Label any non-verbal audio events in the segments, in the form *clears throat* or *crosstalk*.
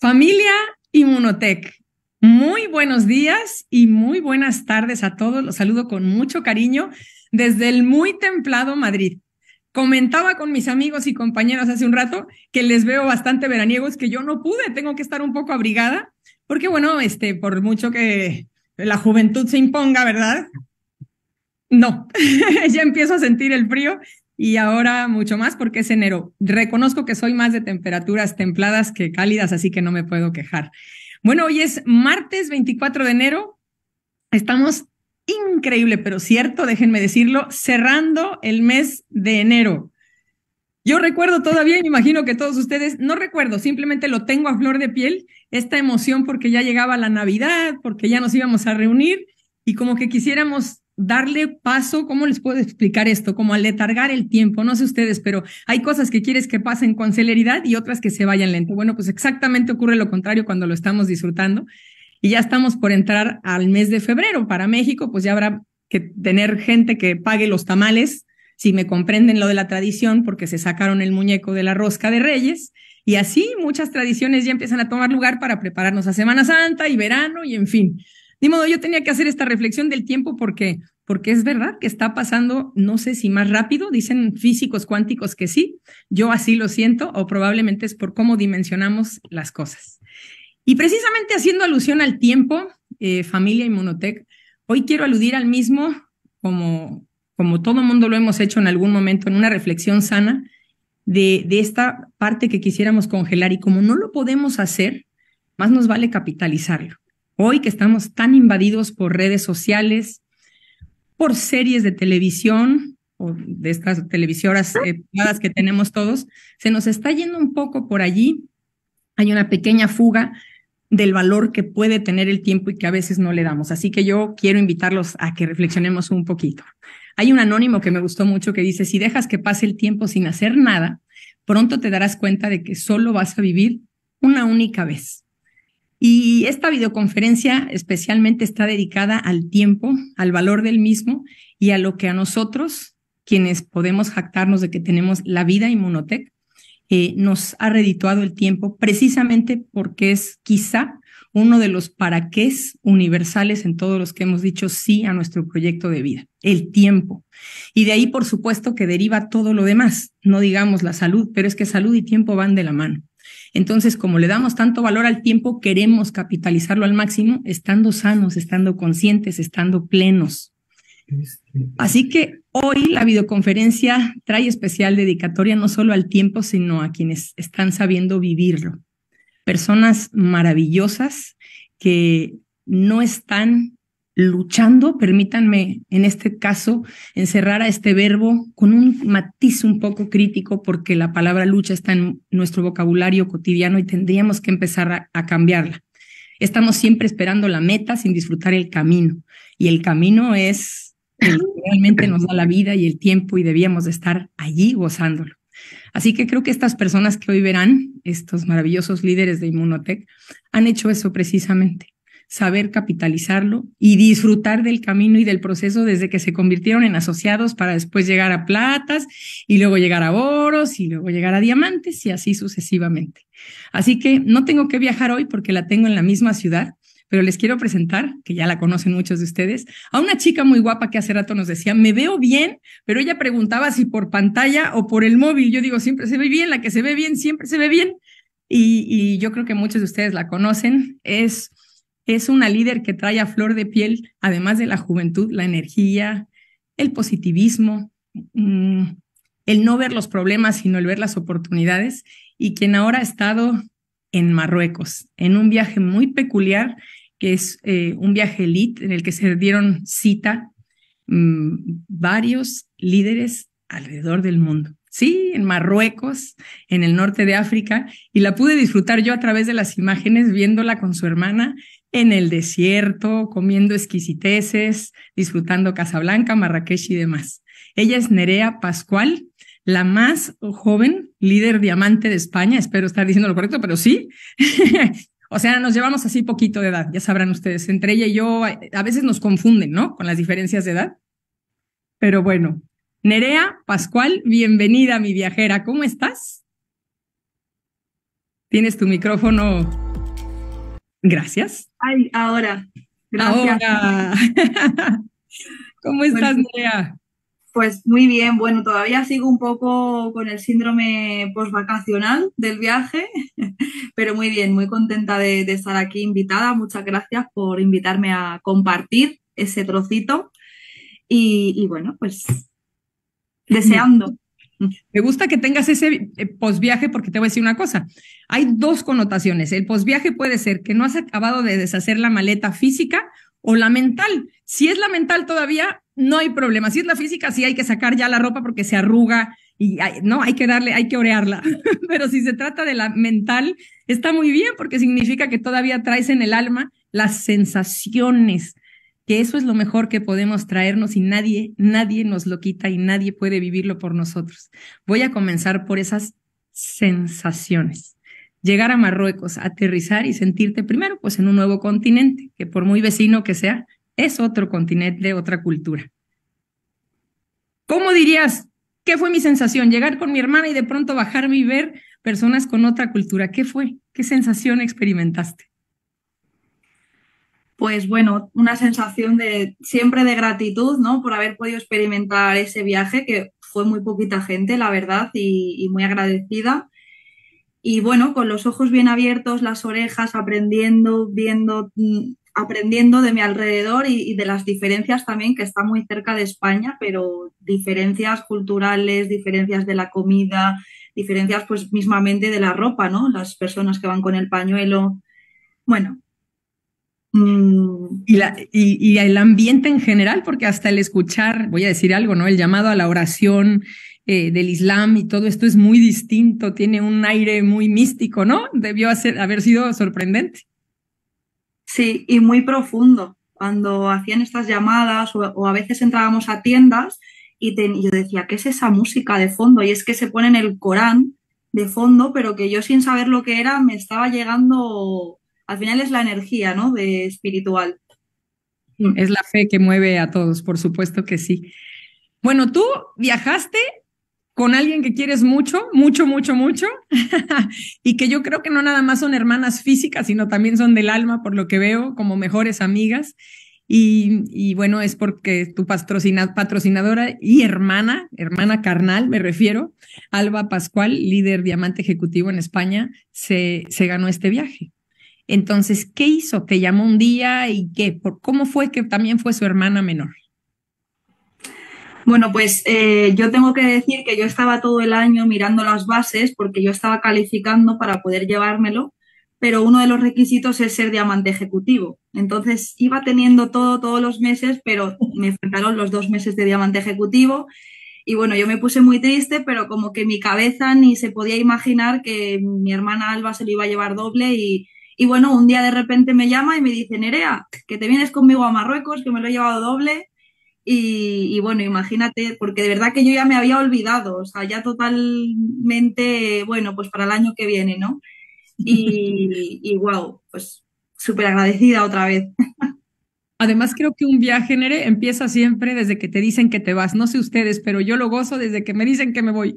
Familia Inmunotech, muy buenos días y muy buenas tardes a todos. Los saludo con mucho cariño desde el muy templado Madrid. Comentaba con mis amigos y compañeros hace un rato que les veo bastante veraniegos, que yo no pude, tengo que estar un poco abrigada, porque bueno, este, por mucho que la juventud se imponga, ¿verdad? No, *laughs* ya empiezo a sentir el frío y ahora mucho más porque es enero. Reconozco que soy más de temperaturas templadas que cálidas, así que no me puedo quejar. Bueno, hoy es martes 24 de enero. Estamos increíble, pero cierto, déjenme decirlo, cerrando el mes de enero. Yo recuerdo todavía, me imagino que todos ustedes, no recuerdo, simplemente lo tengo a flor de piel, esta emoción porque ya llegaba la Navidad, porque ya nos íbamos a reunir y como que quisiéramos darle paso, ¿cómo les puedo explicar esto? Como al letargar el tiempo, no sé ustedes, pero hay cosas que quieres que pasen con celeridad y otras que se vayan lento. Bueno, pues exactamente ocurre lo contrario cuando lo estamos disfrutando y ya estamos por entrar al mes de febrero. Para México, pues ya habrá que tener gente que pague los tamales, si me comprenden lo de la tradición, porque se sacaron el muñeco de la rosca de Reyes. Y así muchas tradiciones ya empiezan a tomar lugar para prepararnos a Semana Santa y verano y en fin. Ni modo, yo tenía que hacer esta reflexión del tiempo porque, porque es verdad que está pasando, no sé si más rápido, dicen físicos cuánticos que sí, yo así lo siento, o probablemente es por cómo dimensionamos las cosas. Y precisamente haciendo alusión al tiempo, eh, familia y monotech, hoy quiero aludir al mismo como, como todo mundo lo hemos hecho en algún momento, en una reflexión sana de, de esta parte que quisiéramos congelar y como no lo podemos hacer, más nos vale capitalizarlo. Hoy que estamos tan invadidos por redes sociales, por series de televisión o de estas televisoras eh, que tenemos todos, se nos está yendo un poco por allí. Hay una pequeña fuga del valor que puede tener el tiempo y que a veces no le damos. Así que yo quiero invitarlos a que reflexionemos un poquito. Hay un anónimo que me gustó mucho que dice, si dejas que pase el tiempo sin hacer nada, pronto te darás cuenta de que solo vas a vivir una única vez. Y esta videoconferencia especialmente está dedicada al tiempo, al valor del mismo y a lo que a nosotros, quienes podemos jactarnos de que tenemos la vida Inmunotech, eh, nos ha redituado el tiempo precisamente porque es quizá uno de los paraqués universales en todos los que hemos dicho sí a nuestro proyecto de vida, el tiempo. Y de ahí, por supuesto, que deriva todo lo demás, no digamos la salud, pero es que salud y tiempo van de la mano. Entonces, como le damos tanto valor al tiempo, queremos capitalizarlo al máximo, estando sanos, estando conscientes, estando plenos. Así que hoy la videoconferencia trae especial dedicatoria no solo al tiempo, sino a quienes están sabiendo vivirlo. Personas maravillosas que no están luchando, permítanme en este caso encerrar a este verbo con un matiz un poco crítico porque la palabra lucha está en nuestro vocabulario cotidiano y tendríamos que empezar a, cambiarla. Estamos siempre esperando la meta sin disfrutar el camino y el camino es que *laughs* realmente nos da la vida y el tiempo y debíamos de estar allí gozándolo. Así que creo que estas personas que hoy verán, estos maravillosos líderes de Inmunotech, han hecho eso precisamente saber capitalizarlo y disfrutar del camino y del proceso desde que se convirtieron en asociados para después llegar a platas y luego llegar a oros y luego llegar a diamantes y así sucesivamente. Así que no tengo que viajar hoy porque la tengo en la misma ciudad, pero les quiero presentar, que ya la conocen muchos de ustedes, a una chica muy guapa que hace rato nos decía, me veo bien, pero ella preguntaba si por pantalla o por el móvil. Yo digo, siempre se ve bien, la que se ve bien, siempre se ve bien. Y, y yo creo que muchos de ustedes la conocen. Es es una líder que trae a flor de piel, además de la juventud, la energía, el positivismo, mm, el no ver los problemas, sino el ver las oportunidades, y quien ahora ha estado en Marruecos, en un viaje muy peculiar, que es eh, un viaje elite en el que se dieron cita mm, varios líderes alrededor del mundo. Sí, en Marruecos, en el norte de África, y la pude disfrutar yo a través de las imágenes, viéndola con su hermana en el desierto, comiendo exquisiteces, disfrutando Casablanca, Marrakech y demás. Ella es Nerea Pascual, la más joven líder diamante de España, espero estar diciendo lo correcto, pero sí. *laughs* o sea, nos llevamos así poquito de edad, ya sabrán ustedes. Entre ella y yo a veces nos confunden, ¿no? Con las diferencias de edad. Pero bueno, Nerea Pascual, bienvenida mi viajera, ¿cómo estás? Tienes tu micrófono Gracias. Ay, ahora. Gracias. *laughs* ¿Cómo pues, estás, bueno, Pues muy bien, bueno, todavía sigo un poco con el síndrome postvacacional del viaje, *laughs* pero muy bien, muy contenta de, estar aquí invitada. Muchas gracias por invitarme a compartir ese trocito. y bueno, pues deseando. Me gusta que tengas ese eh, posviaje porque te voy a decir una cosa. Hay dos connotaciones. El posviaje puede ser que no has acabado de deshacer la maleta física o la mental. Si es la mental todavía, no hay problema. Si es la física, sí hay que sacar ya la ropa porque se arruga y no, hay que darle, hay que orearla. *laughs* Pero si se trata de la mental, está muy bien porque significa que todavía traes en el alma las sensaciones, que eso es lo mejor que podemos traernos y nadie, nadie nos lo quita y nadie puede vivirlo por nosotros. Voy a comenzar por esas sensaciones. Llegar a Marruecos, aterrizar y sentirte primero pues en un nuevo continente, que por muy vecino que sea, es otro continente, otra cultura. ¿Cómo dirías? ¿Qué fue mi sensación? Llegar con mi hermana y de pronto bajarme y ver personas con otra cultura. ¿Qué fue? ¿Qué sensación experimentaste? pues bueno, una sensación de siempre de gratitud, ¿no? Por haber podido experimentar ese viaje, que fue muy poquita gente, la verdad, y, muy agradecida. Y bueno, con los ojos bien abiertos, las orejas, aprendiendo, viendo, mm, aprendiendo de mi alrededor y, y de las diferencias también, que está muy cerca de España, pero diferencias culturales, diferencias de la comida, diferencias pues mismamente de la ropa, ¿no? Las personas que van con el pañuelo. Bueno, Mm. Y, el ambiente en general, porque hasta el escuchar, voy a decir algo, ¿no? El llamado a la oración eh, del Islam y todo esto es muy distinto, tiene un aire muy místico, ¿no? Debió hacer, haber sido sorprendente. Sí, y muy profundo. Cuando hacían estas llamadas o, a veces entrábamos a tiendas y, yo decía, ¿qué es esa música de fondo? Y es que se pone en el Corán de fondo, pero que yo sin saber lo que era me estaba llegando al final es la energía, ¿no? De espiritual. Mm. Es la fe que mueve a todos, por supuesto que sí. Bueno, tú viajaste con alguien que quieres mucho, mucho, mucho, mucho, *laughs* y que yo creo que no nada más son hermanas físicas, sino también son del alma, por lo que veo, como mejores amigas. Y, bueno, es porque tu patrocinadora y hermana, hermana carnal, me refiero, Alba Pascual, líder diamante ejecutivo en España, se, se ganó este viaje. Entonces, ¿qué hizo? ¿Te llamó un día y qué? ¿Cómo fue que también fue su hermana menor? Bueno, pues eh, yo tengo que decir que yo estaba todo el año mirando las bases porque yo estaba calificando para poder llevármelo, pero uno de los requisitos es ser diamante ejecutivo. Entonces iba teniendo todo todos los meses, pero me faltaron los dos meses de diamante ejecutivo. Y bueno, yo me puse muy triste, pero como que mi cabeza ni se podía imaginar que mi hermana Alba se lo iba a llevar doble y, y bueno, un día de repente me llama y me dice, Nerea, que te vienes conmigo a Marruecos, que me lo he llevado doble. Y, bueno, imagínate, porque de verdad que yo ya me había olvidado, o sea, ya totalmente, bueno, pues para el año que viene, ¿no? Y, *laughs* y wow, pues súper agradecida otra vez. Además, creo que un viaje, Nere, empieza siempre desde que te dicen que te vas. No sé ustedes, pero yo lo gozo desde que me dicen que me voy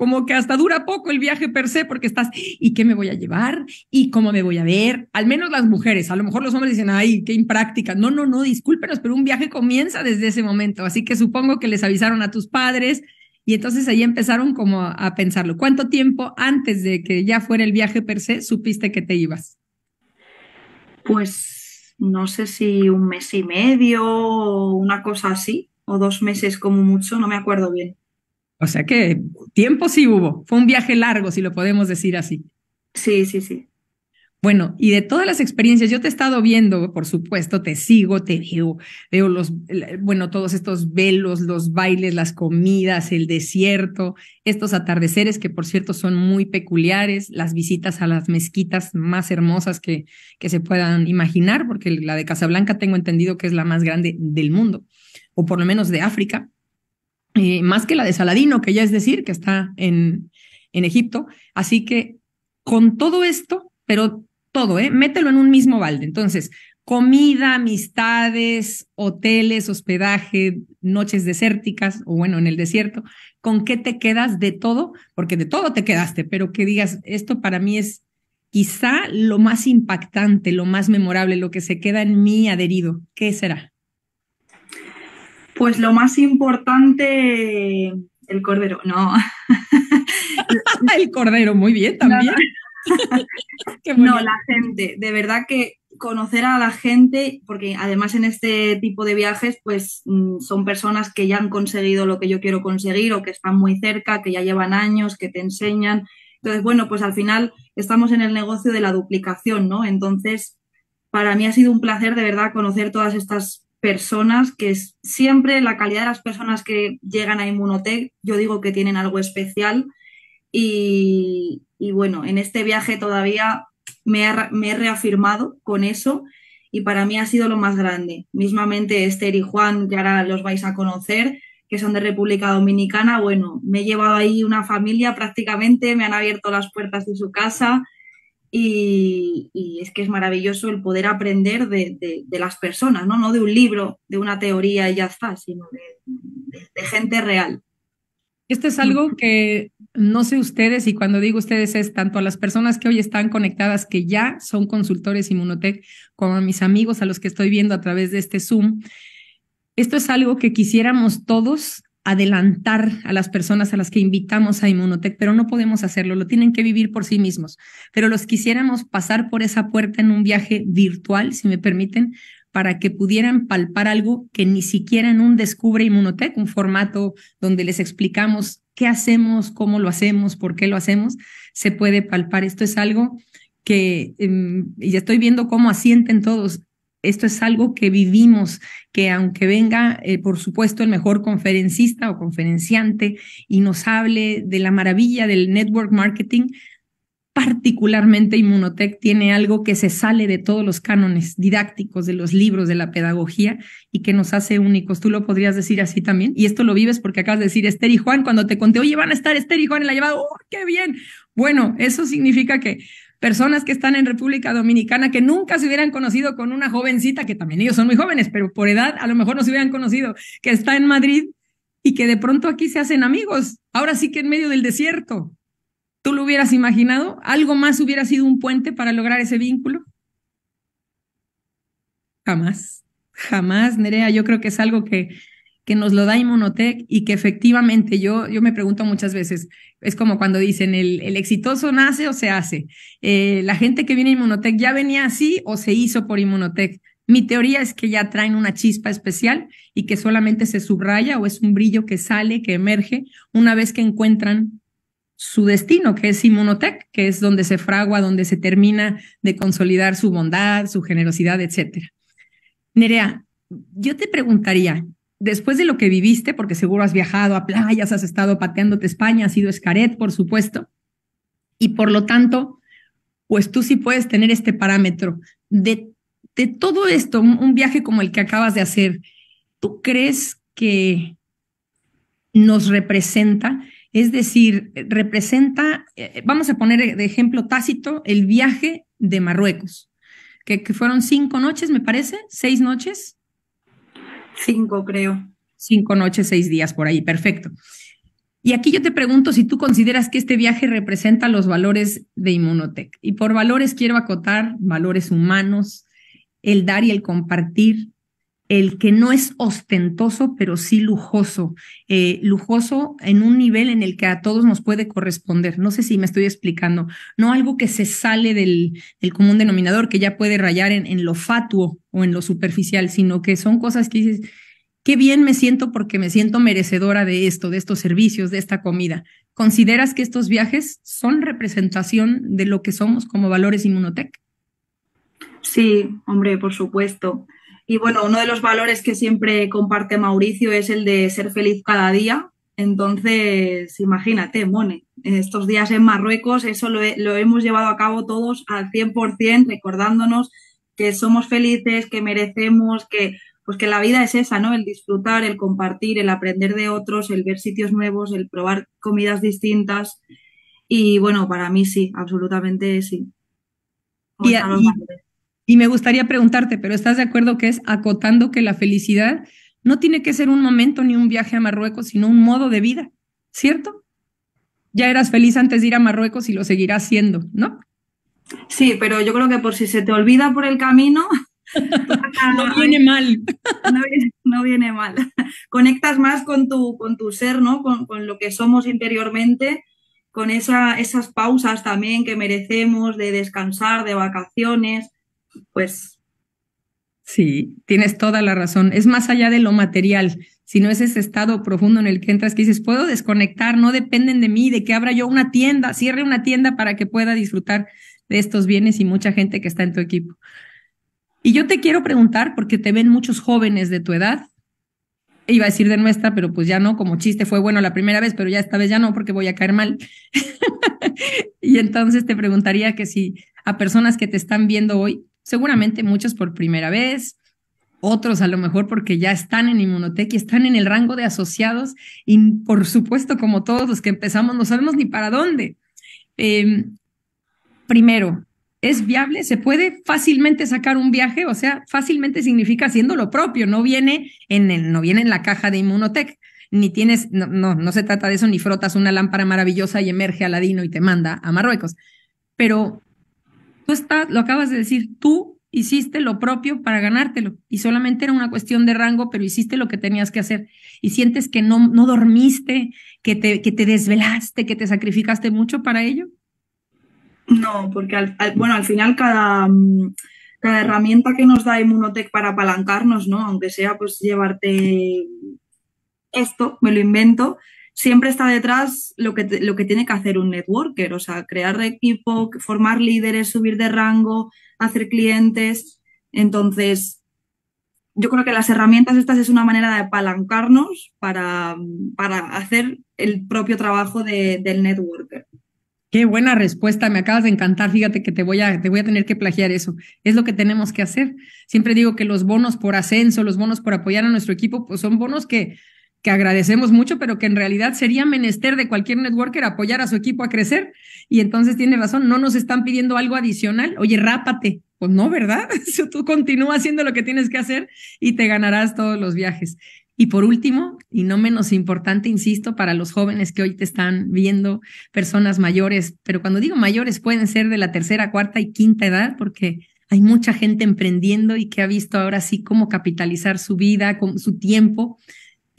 como que hasta dura poco el viaje per se porque estás, ¿y qué me voy a llevar? ¿Y cómo me voy a ver? Al menos las mujeres, a lo mejor los hombres dicen, ay, qué impráctica. No, no, no, discúlpenos, pero un viaje comienza desde ese momento. Así que supongo que les avisaron a tus padres y entonces ahí empezaron como a pensarlo. ¿Cuánto tiempo antes de que ya fuera el viaje per se supiste que te ibas? Pues no sé si un mes y medio o una cosa así, o dos meses como mucho, no me acuerdo bien. O sea que tiempo sí hubo, fue un viaje largo, si lo podemos decir así. Sí, sí, sí. Bueno, y de todas las experiencias, yo te he estado viendo, por supuesto, te sigo, te veo, veo los, bueno, todos estos velos, los bailes, las comidas, el desierto, estos atardeceres que, por cierto, son muy peculiares, las visitas a las mezquitas más hermosas que, que se puedan imaginar, porque la de Casablanca tengo entendido que es la más grande del mundo, o por lo menos de África. Eh, más que la de Saladino, que ya es decir, que está en, en Egipto. Así que con todo esto, pero todo, ¿eh? mételo en un mismo balde. Entonces, comida, amistades, hoteles, hospedaje, noches desérticas o bueno, en el desierto, ¿con qué te quedas de todo? Porque de todo te quedaste, pero que digas, esto para mí es quizá lo más impactante, lo más memorable, lo que se queda en mí adherido. ¿Qué será? Pues lo más importante, el cordero, no. *laughs* el cordero, muy bien también. no, *laughs* la gente, de verdad que conocer a la gente, porque además en este tipo de viajes, pues mm, son personas que ya han conseguido lo que yo quiero conseguir o que están muy cerca, que ya llevan años, que te enseñan. Entonces, bueno, pues al final estamos en el negocio de la duplicación, ¿no? Entonces, para mí ha sido un placer de verdad conocer todas estas personas que siempre la calidad de las personas que llegan a Inmunotech, yo digo que tienen algo especial. Y, bueno, en este viaje todavía me he, me he, reafirmado con eso y para mí ha sido lo más grande. Mismamente Esther y Juan, que ahora los vais a conocer, que son de República Dominicana, bueno, me he llevado ahí una familia prácticamente, me han abierto las puertas de su casa y, es que es maravilloso el poder aprender de, las personas, ¿no? no de un libro, de una teoría y ya está, sino de, de gente real. Esto es algo que no sé ustedes, y cuando digo ustedes es tanto a las personas que hoy están conectadas, que ya son consultores Inmunotech, como a mis amigos a los que estoy viendo a través de este Zoom. Esto es algo que quisiéramos todos adelantar a las personas a las que invitamos a Inmunotech, pero no podemos hacerlo, lo tienen que vivir por sí mismos. Pero los quisiéramos pasar por esa puerta en un viaje virtual, si me permiten, para que pudieran palpar algo que ni siquiera en un Descubre Inmunotech, un formato donde les explicamos qué hacemos, cómo lo hacemos, por qué lo hacemos, se puede palpar. Esto es algo que em, ya estoy viendo cómo asienten todos. Esto es algo que vivimos, que aunque venga, eh, por supuesto, el mejor conferencista o conferenciante y nos hable de la maravilla del network marketing, particularmente Inmunotech tiene algo que se sale de todos los cánones didácticos, de los libros, de la pedagogía y que nos hace únicos. Tú lo podrías decir así también. Y esto lo vives porque acabas de decir Esther y Juan cuando te conté, oye, van a estar Esther y Juan en la llevada. ¡Oh, qué bien! Bueno, eso significa que personas que están en República Dominicana que nunca se hubieran conocido con una jovencita, que también ellos son muy jóvenes, pero por edad a lo mejor no se hubieran conocido, que está en Madrid y que de pronto aquí se hacen amigos, ahora sí que en medio del desierto. ¿Tú lo hubieras imaginado? ¿Algo más hubiera sido un puente para lograr ese vínculo? Jamás, jamás, Nerea. Yo creo que es algo que que nos lo da Inmunotech y que efectivamente yo, yo me pregunto muchas veces, es como cuando dicen, el, el exitoso nace o se hace. Eh, la gente que viene a Inmunotech ya venía así o se hizo por Inmunotech. Mi teoría es que ya traen una chispa especial y que solamente se subraya o es un brillo que sale, que emerge una vez que encuentran su destino, que es Inmunotech, que es donde se fragua, donde se termina de consolidar su bondad, su generosidad, etc. Nerea, yo te preguntaría, después de lo que viviste, porque seguro has viajado a playas, has estado pateándote España, has sido a Escaret, por supuesto, y por lo tanto, pues tú sí puedes tener este parámetro. De, de todo esto, un viaje como el que acabas de hacer, ¿tú crees que nos representa? Es decir, representa, eh, vamos a poner de ejemplo tácito, el viaje de Marruecos, que fueron cinco noches, me parece, seis noches, Cinco, creo. Cinco noches, seis días por ahí, perfecto. Y aquí yo te pregunto si tú consideras que este viaje representa los valores de Inmunotech. Y por valores quiero acotar valores humanos, el dar y el compartir, el que no es ostentoso, pero sí lujoso, eh, lujoso en un nivel en el que a todos nos puede corresponder. No sé si me estoy explicando, no algo que se sale del, común denominador, que ya puede rayar en, en, lo fatuo o en lo superficial, sino que son cosas que dices, qué bien me siento porque me siento merecedora de esto, de estos servicios, de esta comida. ¿Consideras que estos viajes son representación de lo que somos como valores Inmunotech? Sí, hombre, por supuesto. Y bueno, uno de los valores que siempre comparte Mauricio es el de ser feliz cada día. Entonces, imagínate, Mone, estos días en Marruecos, eso lo, hemos llevado a cabo todos al 100%, recordándonos que somos felices, que merecemos, que pues que la vida es esa, ¿no? El disfrutar, el compartir, el aprender de otros, el ver sitios nuevos, el probar comidas distintas. Y bueno, para mí sí, absolutamente sí. Pues y me gustaría preguntarte, pero ¿estás de acuerdo que es acotando que la felicidad no tiene que ser un momento ni un viaje a Marruecos, sino un modo de vida, ¿cierto? Ya eras feliz antes de ir a Marruecos y lo seguirás siendo, ¿no? Sí, pero yo creo que por si se te olvida por el camino, *laughs* no viene mal. No viene, mal. Conectas más con tu, con tu ser, ¿no? Con, lo que somos interiormente, con esa, esas pausas también que merecemos de descansar, de vacaciones, pues... Sí, tienes toda la razón. Es más allá de lo material, sino es ese estado profundo en el que entras que dices, puedo desconectar, no dependen de mí, de que abra yo una tienda, cierre una tienda para que pueda disfrutar de estos bienes y mucha gente que está en tu equipo. Y yo te quiero preguntar, porque te ven muchos jóvenes de tu edad, iba a decir de nuestra, pero pues ya no, como chiste fue bueno la primera vez, pero ya esta vez ya no, porque voy a caer mal. *laughs* y entonces te preguntaría que si a personas que te están viendo hoy, Seguramente muchos por primera vez, otros a lo mejor porque ya están en Inmunotech y están en el rango de asociados y por supuesto como todos los que empezamos no sabemos ni para dónde. Em, primero, ¿es viable? ¿Se puede fácilmente sacar un viaje? O sea, fácilmente significa haciendo lo propio, no viene en, no viene en la caja de Inmunotech. Ni tienes, no, no, no se trata de eso, ni frotas una lámpara maravillosa y emerge Aladino y te manda a Marruecos. Pero tú lo acabas de decir, tú hiciste lo propio para ganártelo y solamente era una cuestión de rango, pero hiciste lo que tenías que hacer y sientes que no, no dormiste, que te, que te desvelaste, que te sacrificaste mucho para ello? No, porque al, bueno, al final cada, mm, cada herramienta que nos da Immunotech para apalancarnos, ¿no? aunque sea pues llevarte esto, me lo invento, siempre está detrás lo que, lo que tiene que hacer un networker, o sea, crear equipo, formar líderes, subir de rango, hacer clientes. Entonces, yo creo que las herramientas estas es una manera de apalancarnos para, hacer el propio trabajo del networker. Qué buena respuesta, me acabas de encantar. Fíjate que te voy, a, te voy a tener que plagiar eso. Es lo que tenemos que hacer. Siempre digo que los bonos por ascenso, los bonos por apoyar a nuestro equipo, pues son bonos que que agradecemos mucho, pero que en realidad sería menester de cualquier networker apoyar a su equipo a crecer. Y entonces tiene razón, no nos están pidiendo algo adicional. Oye, rápate. Pues no, ¿verdad? *laughs* Tú continúa haciendo lo que tienes que hacer y te ganarás todos los viajes. Y por último, y no menos importante, insisto, para los jóvenes que hoy te están viendo, personas mayores, pero cuando digo mayores pueden ser de la tercera, cuarta y quinta edad, porque hay mucha gente emprendiendo y que ha visto ahora sí cómo capitalizar su vida, con su tiempo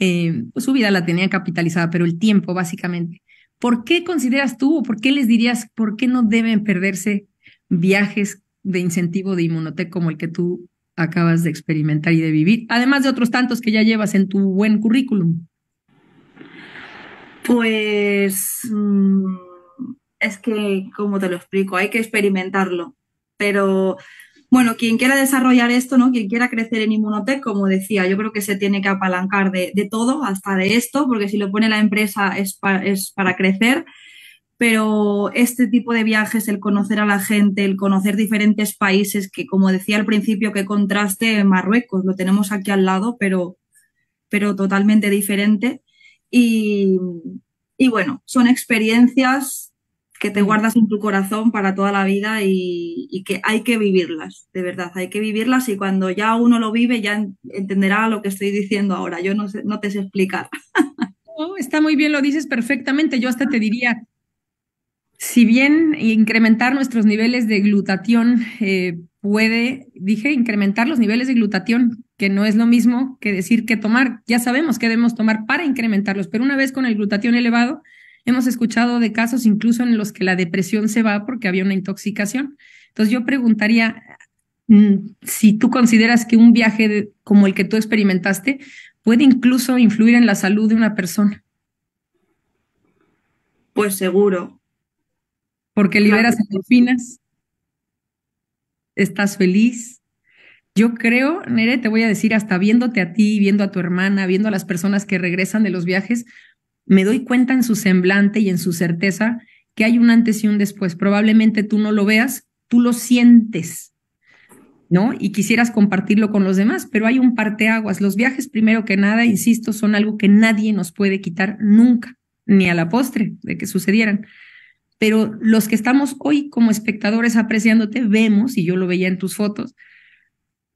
eh, pues, su vida la tenían capitalizada, pero el tiempo básicamente. ¿Por qué consideras tú o por qué les dirías por qué no deben perderse viajes de incentivo de inmunotec como el que tú acabas de experimentar y de vivir, además de otros tantos que ya llevas en tu buen currículum? Pues mm, es que, como te lo explico, hay que experimentarlo, pero bueno, quien quiera desarrollar esto, ¿no? Quien quiera crecer en Inmunotech, como decía, yo creo que se tiene que apalancar de, todo, hasta de esto, porque si lo pone la empresa es, para crecer pero este tipo de viajes, el conocer a la gente, el conocer diferentes países, que como decía al principio, que contraste eh, Marruecos, lo tenemos aquí al lado, pero, pero totalmente diferente. y bueno, son experiencias que te guardas en tu corazón para toda la vida y, que hay que vivirlas, de verdad, hay que vivirlas y cuando ya uno lo vive ya entenderá lo que estoy diciendo ahora, yo no, sé, no te sé explicar. está muy bien, lo dices perfectamente, yo hasta te diría, si bien incrementar nuestros niveles de glutatión eh, puede, dije, incrementar los niveles de glutatión, que no es lo mismo que decir que tomar, ya sabemos que debemos tomar para incrementarlos, pero una vez con el glutatión elevado, Hemos escuchado de casos incluso en los que la depresión se va porque había una intoxicación. Entonces yo preguntaría mm, si tú consideras que un viaje como el que tú experimentaste puede incluso influir en la salud de una persona. Pues seguro. Porque liberas endorfinas, estás feliz. Yo creo, Nere, te voy a decir, hasta viéndote a ti, viendo a tu hermana, viendo a las personas que regresan de los viajes, me doy cuenta en su semblante y en su certeza que hay un antes y un después. Probablemente tú no lo veas, tú lo sientes, ¿no? Y quisieras compartirlo con los demás, pero hay un parteaguas. Los viajes, primero que nada, insisto, son algo que nadie nos puede quitar nunca, ni a la postre de que sucedieran. Pero los que estamos hoy como espectadores apreciándote, vemos, y yo lo veía en tus fotos,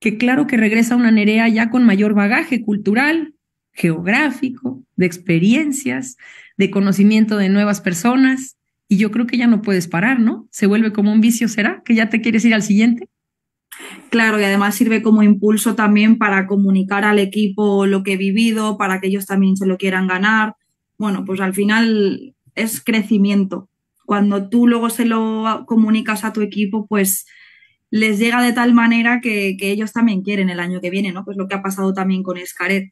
que claro que regresa una Nerea ya con mayor bagaje cultural, geográfico, de experiencias, de conocimiento de nuevas personas. Y yo creo que ya no puedes parar, ¿no? Se vuelve como un vicio, ¿será? Que ya te quieres ir al siguiente. Claro, y además sirve como impulso también para comunicar al equipo lo que he vivido, para que ellos también se lo quieran ganar. Bueno, pues al final es crecimiento. Cuando tú luego se lo comunicas a tu equipo, pues les llega de tal manera que, ellos también quieren el año que viene, ¿no? Pues lo que ha pasado también con Escaret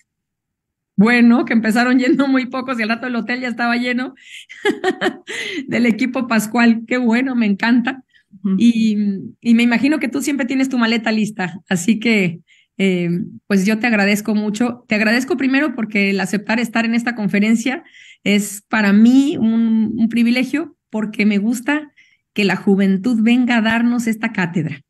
bueno, que empezaron yendo muy pocos y al rato el hotel ya estaba lleno *laughs* del equipo Pascual. Qué bueno, me encanta. y, me imagino que tú siempre tienes tu maleta lista, así que eh, pues yo te agradezco mucho. Te agradezco primero porque el aceptar estar en esta conferencia es para mí un, privilegio porque me gusta que la juventud venga a darnos esta cátedra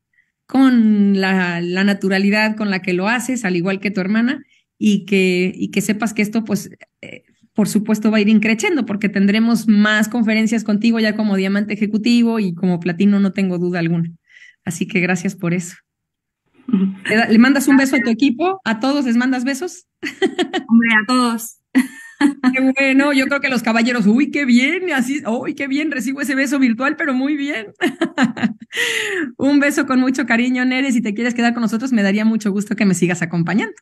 con la naturalidad con la que lo haces, al igual que tu hermana y que, y que sepas que esto, pues, eh, por supuesto, va a ir increciendo porque tendremos más conferencias contigo ya como diamante ejecutivo y como platino, no tengo duda alguna. Así que gracias por eso. *laughs* ¿Le, mandas un beso a tu equipo? ¿A todos les mandas besos? *laughs* Hombre, a todos. *laughs* Qué bueno, yo creo que los caballeros, uy, qué bien, así, uy, qué bien, recibo ese beso virtual, pero muy bien. Un beso con mucho cariño, Nere, si te quieres quedar con nosotros, me daría mucho gusto que me sigas acompañando.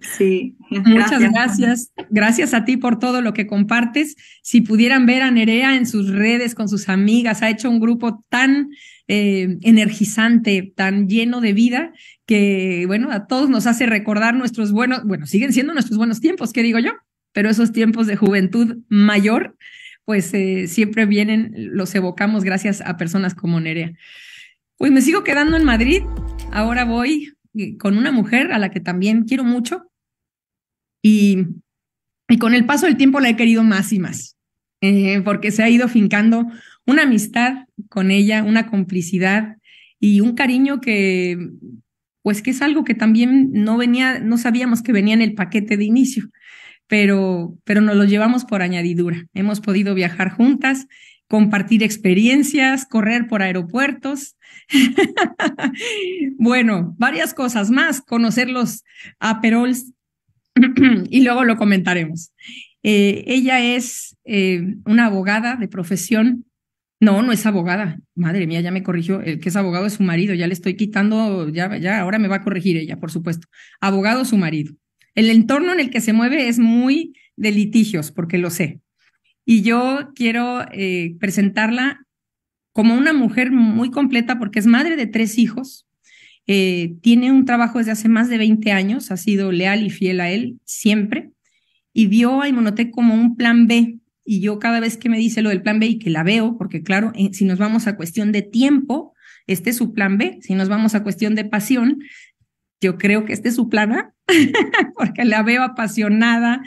Sí. Muchas gracias. Gracias a ti por todo lo que compartes. Si pudieran ver a Nerea en sus redes con sus amigas, ha hecho un grupo tan eh, energizante, tan lleno de vida, que bueno, a todos nos hace recordar nuestros buenos, bueno, siguen siendo nuestros buenos tiempos, ¿qué digo yo, pero esos tiempos de juventud mayor, pues eh, siempre vienen, los evocamos gracias a personas como Nerea. Pues me sigo quedando en Madrid. Ahora voy eh, con una mujer a la que también quiero mucho y, con el paso del tiempo la he querido más y más, eh, porque se ha ido fincando una amistad con ella, una complicidad y un cariño que, pues que es algo que también no venía, no sabíamos que venía en el paquete de inicio, pero, pero nos lo llevamos por añadidura. Hemos podido viajar juntas, compartir experiencias, correr por aeropuertos. *laughs* bueno, varias cosas más, conocer los aperols *clears throat* y luego lo comentaremos. Eh, ella es eh, una abogada de profesión. No, no es abogada. Madre mía, ya me corrigió. El que es abogado es su marido. Ya le estoy quitando, ya, ya, ahora me va a corregir ella, por supuesto. Abogado su marido. El entorno en el que se mueve es muy de litigios, porque lo sé y yo quiero eh, presentarla como una mujer muy completa porque es madre de tres hijos, eh, tiene un trabajo desde hace más de 20 años, ha sido leal y fiel a él siempre y vio a Imunotec como un plan B. Y yo cada vez que me dice lo del plan B y que la veo, porque claro, eh, si nos vamos a cuestión de tiempo, este es su plan B. Si nos vamos a cuestión de pasión, yo creo que este es su plan A, *laughs* porque la veo apasionada,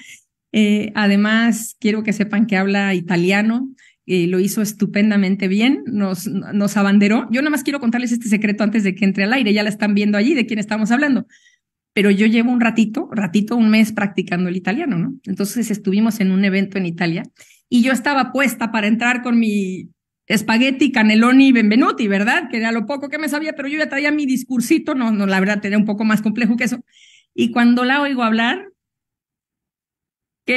eh, además, quiero que sepan que habla italiano. Eh, lo hizo estupendamente bien, nos, abanderó. Yo nada más quiero contarles este secreto antes de que entre al aire, ya la están viendo allí de quién estamos hablando pero yo llevo un ratito, ratito, un mes practicando el italiano, ¿no? Entonces estuvimos en un evento en Italia y yo estaba puesta para entrar con mi espagueti, caneloni y benvenuti, ¿verdad? Que era lo poco que me sabía, pero yo ya traía mi discursito, no, no, la verdad, tenía un poco más complejo que eso. Y cuando la oigo hablar,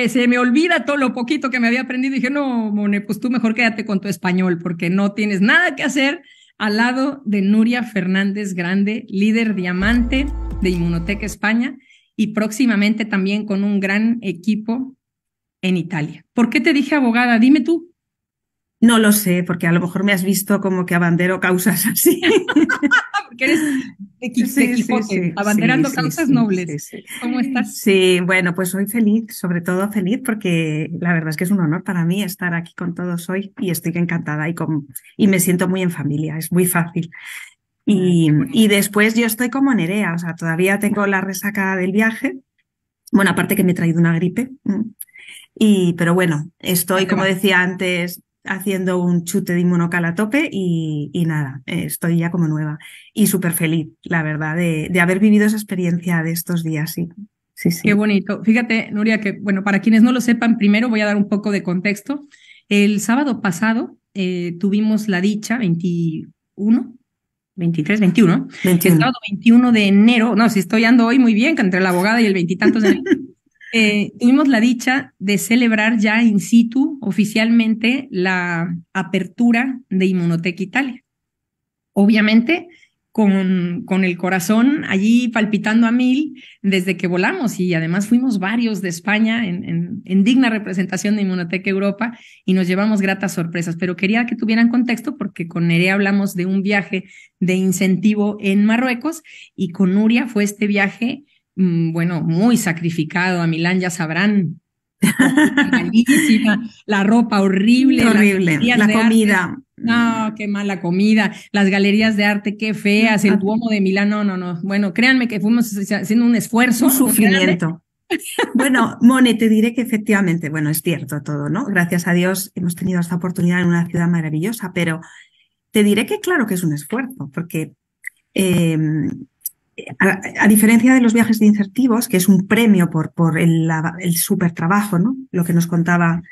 se me olvida todo lo poquito que me había aprendido. Y dije, no, Mone, pues tú mejor quédate con tu español porque no tienes nada que hacer al lado de Nuria Fernández Grande, líder diamante de Inmunoteca España y próximamente también con un gran equipo en Italia. ¿Por qué te dije abogada? Dime tú. No lo sé, porque a lo mejor me has visto como que bandero causas así. *laughs* que eres de, abanderando causas nobles. ¿Cómo estás? Sí, bueno, pues soy feliz, sobre todo feliz, porque la verdad es que es un honor para mí estar aquí con todos hoy y estoy encantada y, con, y me siento muy en familia, es muy fácil. Y, ah, después yo estoy como Nerea, o sea, todavía tengo la resaca del viaje. Bueno, aparte que me he traído una gripe, y, pero bueno, estoy, ah, como decía antes, haciendo un chute de inmunocal a tope y, nada, eh, estoy ya como nueva y súper feliz, la verdad, de, haber vivido esa experiencia de estos días, sí. Sí, sí. Qué bonito. Fíjate, Nuria, que bueno, para quienes no lo sepan, primero voy a dar un poco de contexto. El sábado pasado eh, tuvimos la dicha, 21, 23, 21, 21. sábado 21 de enero, no, si estoy ando hoy muy bien, que entre la abogada y el veintitantos de enero. *laughs* Eh, tuvimos la dicha de celebrar ya in situ oficialmente la apertura de Inmunotech Italia. Obviamente, con, el corazón allí palpitando a mil desde que volamos y además fuimos varios de España en, digna representación de Inmunotech Europa y nos llevamos gratas sorpresas. Pero quería que tuvieran contexto porque con Nerea hablamos de un viaje de incentivo en Marruecos y con Nuria fue este viaje Mm, bueno, muy sacrificado. A Milán ya sabrán. la ropa horrible, horrible. la comida. No, qué mala comida. Las galerías de arte, qué feas. El Duomo de Milán, no, no, no. Bueno, créanme que fuimos haciendo un esfuerzo. Un sufrimiento. Bueno, Mone, te diré que efectivamente, bueno, es cierto todo, ¿no? Gracias a Dios hemos tenido esta oportunidad en una ciudad maravillosa, pero te diré que claro que es un esfuerzo, porque em, a, diferencia de los viajes de incentivos, que es un premio por, el, super trabajo, ¿no? Lo que nos contaba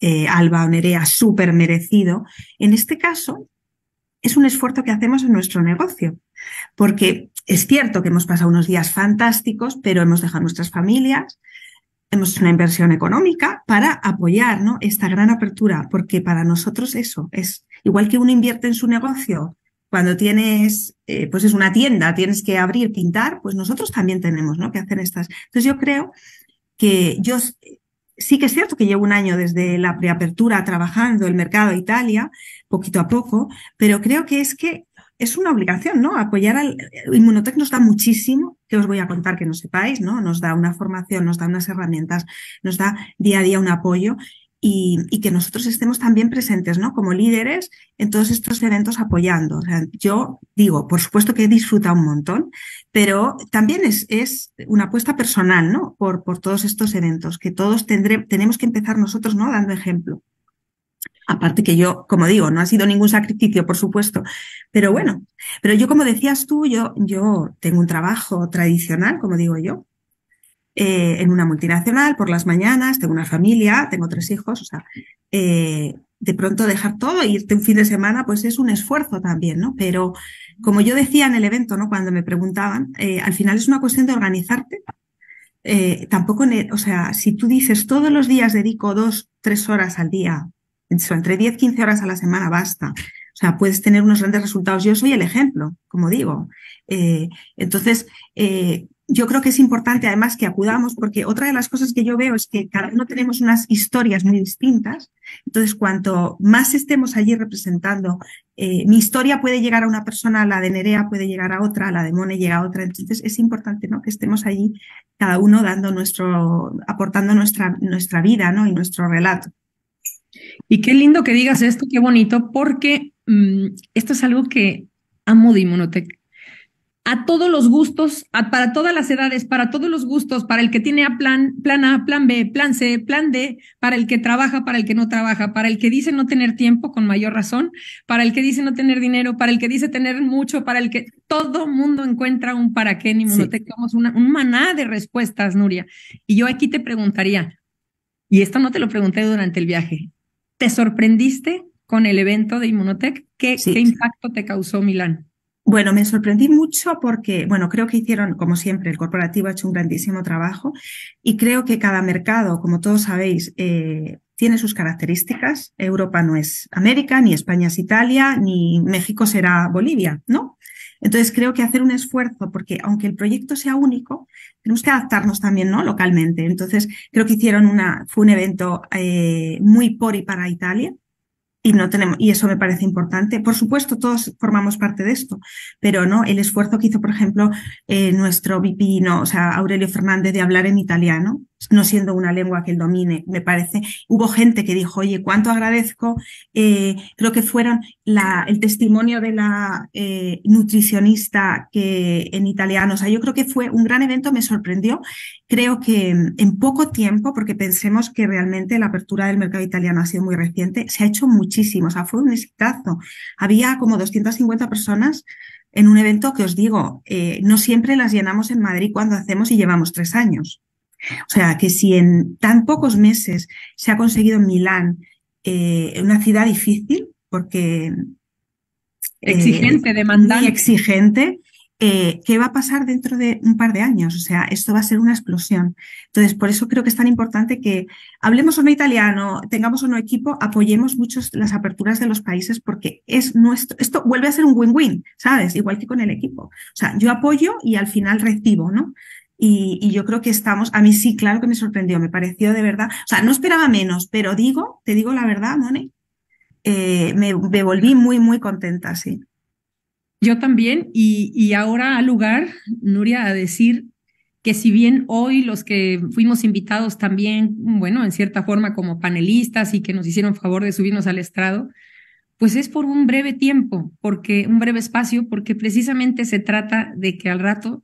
eh, Alba Onerea, súper merecido. En este caso, es un esfuerzo que hacemos en nuestro negocio. Porque es cierto que hemos pasado unos días fantásticos, pero hemos dejado nuestras familias, hemos hecho una inversión económica para apoyar ¿no? esta gran apertura, porque para nosotros eso es igual que uno invierte en su negocio cuando tienes, eh, pues es una tienda, tienes que abrir, pintar, pues nosotros también tenemos ¿no? que hacer estas. Entonces yo creo que yo sí que es cierto que llevo un año desde la preapertura trabajando el mercado de Italia, poquito a poco, pero creo que es que es una obligación, ¿no? Apoyar al eh, Inmunotech nos da muchísimo, que os voy a contar que no sepáis, ¿no? Nos da una formación, nos da unas herramientas, nos da día a día un apoyo y, que nosotros estemos también presentes, ¿no? Como líderes en todos estos eventos apoyando. O sea, yo digo, por supuesto que he disfrutado un montón, pero también es, es una apuesta personal, ¿no? Por, por todos estos eventos, que todos tendré, tenemos que empezar nosotros, ¿no? Dando ejemplo. Aparte que yo, como digo, no ha sido ningún sacrificio, por supuesto. Pero bueno, pero yo como decías tú, yo, yo tengo un trabajo tradicional, como digo yo, eh, en una multinacional por las mañanas, tengo una familia, tengo tres hijos, o sea, eh, de pronto dejar todo e irte un fin de semana, pues es un esfuerzo también, ¿no? Pero como yo decía en el evento, ¿no? Cuando me preguntaban, eh, al final es una cuestión de organizarte. tampoco, en o sea, si tú dices todos los días dedico dos, tres horas al día, entre 10, 15 horas a la semana, basta. O sea, puedes tener unos grandes resultados. Yo soy el ejemplo, como digo. entonces, yo creo que es importante además que acudamos, porque otra de las cosas que yo veo es que cada uno tenemos unas historias muy distintas. Entonces, cuanto más estemos allí representando, eh, mi historia puede llegar a una persona, la de Nerea puede llegar a otra, la de Mone llega a otra. Entonces, es importante ¿no? que estemos allí, cada uno dando nuestro, aportando nuestra, nuestra vida ¿no? y nuestro relato. Y qué lindo que digas esto, qué bonito, porque mm, esto es algo que amo de Inmunotech a todos los gustos, para todas las edades, para todos los gustos, para el que tiene plan, plan A, plan B, plan C, plan D, para el que trabaja, para el que no trabaja, para el que dice no tener tiempo, con mayor razón, para el que dice no tener dinero, para el que dice tener mucho, para el que todo mundo encuentra un para qué, ni sí. Tenemos una, un maná de respuestas, Nuria. Y yo aquí te preguntaría, y esto no te lo pregunté durante el viaje, ¿te sorprendiste con el evento de Inmunotech? ¿qué impacto te causó Milán? Bueno, me sorprendí mucho porque, bueno, creo que hicieron, como siempre, el corporativo ha hecho un grandísimo trabajo y creo que cada mercado, como todos sabéis, eh, tiene sus características. Europa no es América, ni España es Italia, ni México será Bolivia, ¿no? Entonces creo que hacer un esfuerzo, porque aunque el proyecto sea único, tenemos que adaptarnos también, ¿no? Localmente. Entonces creo que hicieron una, fue un evento eh, muy por y para Italia y no tenemos y eso me parece importante por supuesto todos formamos parte de esto pero no el esfuerzo que hizo por ejemplo eh, nuestro VP o sea Aurelio Fernández de hablar en italiano no siendo una lengua que él domine, me parece. Hubo gente que dijo, oye, cuánto agradezco, eh, creo que fueron el testimonio de la eh, nutricionista que en italiano, o sea, yo creo que fue un gran evento, me sorprendió. Creo que mm, en poco tiempo, porque pensemos que realmente la apertura del mercado italiano ha sido muy reciente, se ha hecho muchísimo, o sea, fue un exitazo. Había como 250 personas en un evento que os digo, eh, no siempre las llenamos en Madrid cuando hacemos y llevamos tres años. O sea, que si en tan pocos meses se ha conseguido en Milán, eh, una ciudad difícil, porque... Eh, exigente, demandante. exigente. Eh, ¿Qué va a pasar dentro de un par de años? O sea, esto va a ser una explosión. Entonces, por eso creo que es tan importante que hablemos o no italiano, tengamos o no equipo, apoyemos mucho las aperturas de los países porque es nuestro, esto vuelve a ser un win-win, ¿sabes? Igual que con el equipo. O sea, yo apoyo y al final recibo, ¿no? Y, yo creo que estamos, a mí sí, claro que me sorprendió, me pareció de verdad, o sea, no esperaba menos, pero digo, te digo la verdad, Moni, eh, me, me, volví muy, muy contenta, sí. Yo también, y, y ahora al lugar, Nuria, a decir que si bien hoy los que fuimos invitados también, bueno, en cierta forma como panelistas y que nos hicieron favor de subirnos al estrado, pues es por un breve tiempo, porque un breve espacio, porque precisamente se trata de que al rato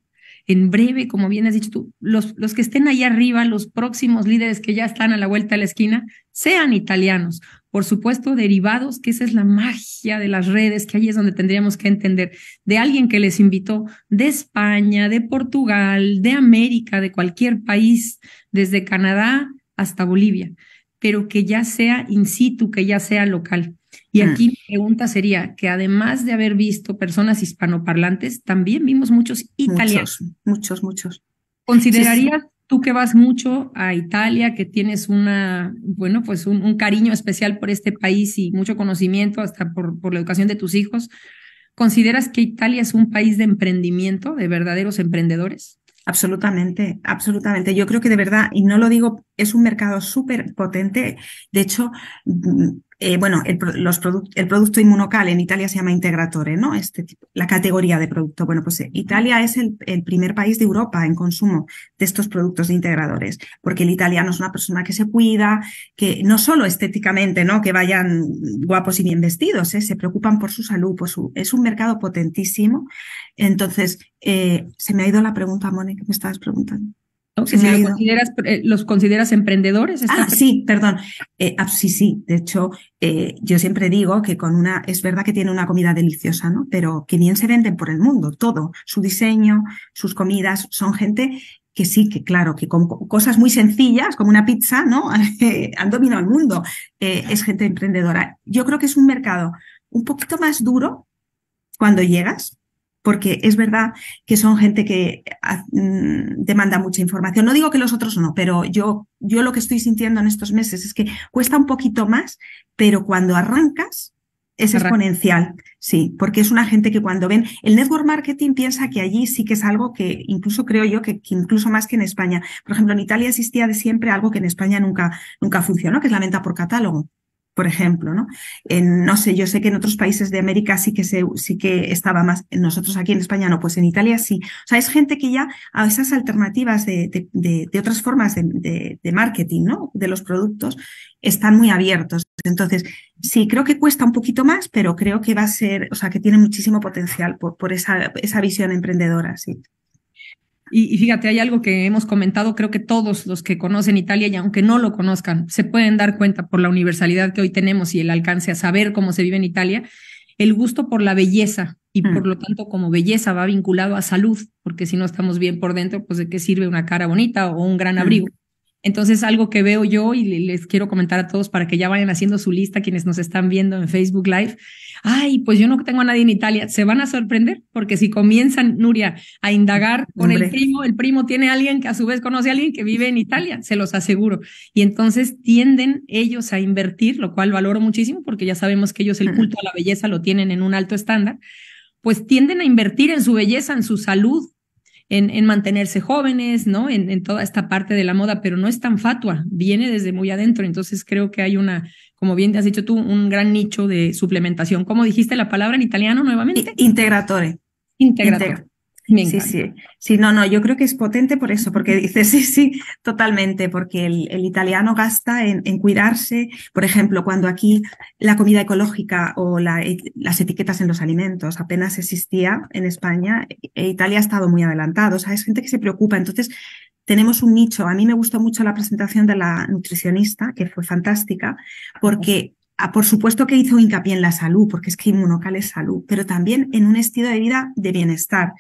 en breve, como bien has dicho tú, los, los que estén ahí arriba, los próximos líderes que ya están a la vuelta de la esquina, sean italianos. Por supuesto, derivados, que esa es la magia de las redes, que ahí es donde tendríamos que entender, de alguien que les invitó de España, de Portugal, de América, de cualquier país, desde Canadá hasta Bolivia, pero que ya sea in situ, que ya sea local. Y mm. aquí mi pregunta sería que además de haber visto personas hispanoparlantes, también vimos muchos italianos. Muchos, muchos. muchos. ¿Considerarías tú que vas mucho a Italia, que tienes una, bueno, pues un, cariño especial por este país y mucho conocimiento hasta por, por la educación de tus hijos? ¿Consideras que Italia es un país de emprendimiento, de verdaderos emprendedores? Absolutamente, absolutamente. Yo creo que de verdad, y no lo digo, es un mercado súper potente. De hecho, eh, bueno, el, los el producto inmunocal en Italia se llama Integratore, ¿no? Este la categoría de producto. Bueno, pues eh, Italia es el, primer país de Europa en consumo de estos productos de integradores, porque el italiano es una persona que se cuida, que no solo estéticamente, ¿no? Que vayan guapos y bien vestidos, ¿eh? se preocupan por su salud, por su, es un mercado potentísimo. Entonces, eh, se me ha ido la pregunta, Mónica, me estabas preguntando si consideras, eh, los consideras emprendedores. Ah, sí, perdón. Eh, ah, sí, sí. De hecho, eh, yo siempre digo que con una, es verdad que tiene una comida deliciosa, ¿no? Pero que bien se venden por el mundo, todo. Su diseño, sus comidas, son gente que sí, que claro, que con cosas muy sencillas, como una pizza, ¿no? *laughs* Han dominado el mundo. es gente emprendedora. Yo creo que es un mercado un poquito más duro cuando llegas, porque es verdad que son gente que mm, demanda mucha información. No digo que los otros no, pero yo, yo lo que estoy sintiendo en estos meses es que cuesta un poquito más, pero cuando arrancas es exponencial, sí, porque es una gente que cuando ven el network marketing piensa que allí sí que es algo que incluso creo yo que, que, incluso más que en España. Por ejemplo, en Italia existía de siempre algo que en España nunca, nunca funcionó, que es la venta por catálogo por ejemplo, ¿no? En, no sé, yo sé que en otros países de América sí que sí que estaba más, nosotros aquí en España no, pues en Italia sí. O sea, es gente que ya a esas alternativas de, de, otras formas de, marketing, ¿no? De los productos, están muy abiertos. Entonces, sí, creo que cuesta un poquito más, pero creo que va a ser, o sea, que tiene muchísimo potencial por, por esa, esa visión emprendedora, sí. Y, fíjate, hay algo que hemos comentado, creo que todos los que conocen Italia y aunque no lo conozcan, se pueden dar cuenta por la universalidad que hoy tenemos y el alcance a saber cómo se vive en Italia, el gusto por la belleza y por mm. lo tanto como belleza va vinculado a salud, porque si no estamos bien por dentro, pues de qué sirve una cara bonita o un gran mm. abrigo. Entonces, algo que veo yo y les quiero comentar a todos para que ya vayan haciendo su lista, quienes nos están viendo en Facebook Live. Ay, pues yo no tengo a nadie en Italia. Se van a sorprender porque si comienzan, Nuria, a indagar con el primo, el primo tiene a alguien que a su vez conoce a alguien que vive en Italia, se los aseguro. Y entonces tienden ellos a invertir, lo cual valoro muchísimo porque ya sabemos que ellos el culto a la belleza lo tienen en un alto estándar pues tienden a invertir en su belleza, en su salud, en, en mantenerse jóvenes, ¿no? En, toda esta parte de la moda, pero no es tan fatua, viene desde muy adentro. Entonces creo que hay una, como bien te has dicho tú, un gran nicho de suplementación. ¿Cómo dijiste la palabra en italiano nuevamente? Integratore. Integratore sí, sí, sí, no, no, yo creo que es potente por eso, porque dice, sí, sí, totalmente, porque el, italiano gasta en, cuidarse, por ejemplo, cuando aquí la comida ecológica o eh, las etiquetas en los alimentos apenas existía en España, e Italia ha estado muy adelantado, o sea, es gente que se preocupa, entonces tenemos un nicho, a mí me gustó mucho la presentación de la nutricionista, que fue fantástica, porque... Ah, por supuesto que hizo hincapié en la salud, porque es que inmunocal es salud, pero también en un estilo de vida de bienestar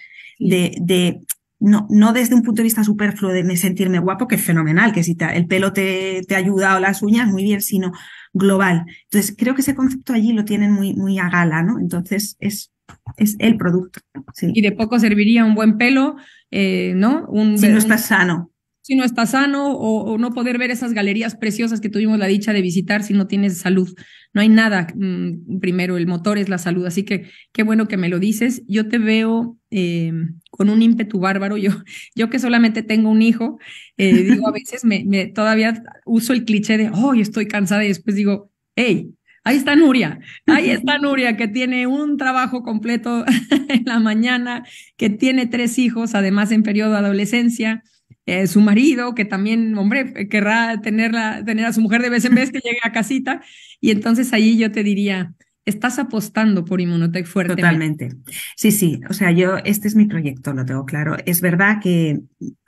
de, no, no, desde un punto de vista superfluo de sentirme guapo, que es fenomenal, que si el pelo te, te, ayuda o las uñas, muy bien, sino global. Entonces, creo que ese concepto allí lo tienen muy, muy a gala, ¿no? Entonces, es, es el producto. Sí. Y de poco serviría un buen pelo, eh, ¿no? Un, si no estás sano si no estás sano o, no poder ver esas galerías preciosas que tuvimos la dicha de visitar si no tienes salud. No hay nada. Mm, primero, el motor es la salud, así que qué bueno que me lo dices. Yo te veo em, con un ímpetu bárbaro. Yo, *laughs* yo que solamente tengo un hijo, eh, digo, a veces me, me, todavía uso el cliché de, hoy estoy cansada y después digo, hey, Ahí está Nuria, ahí está Nuria, que tiene un trabajo completo *laughs* en la mañana, que tiene tres hijos, además en periodo de adolescencia, eh, su marido, que también, hombre, querrá tenerla, tener a su mujer de vez en vez que llegue a casita. Y entonces ahí yo te diría, estás apostando por Inmunotech fuerte. Totalmente. Sí, sí. O sea, yo, este es mi proyecto, lo tengo claro. Es verdad que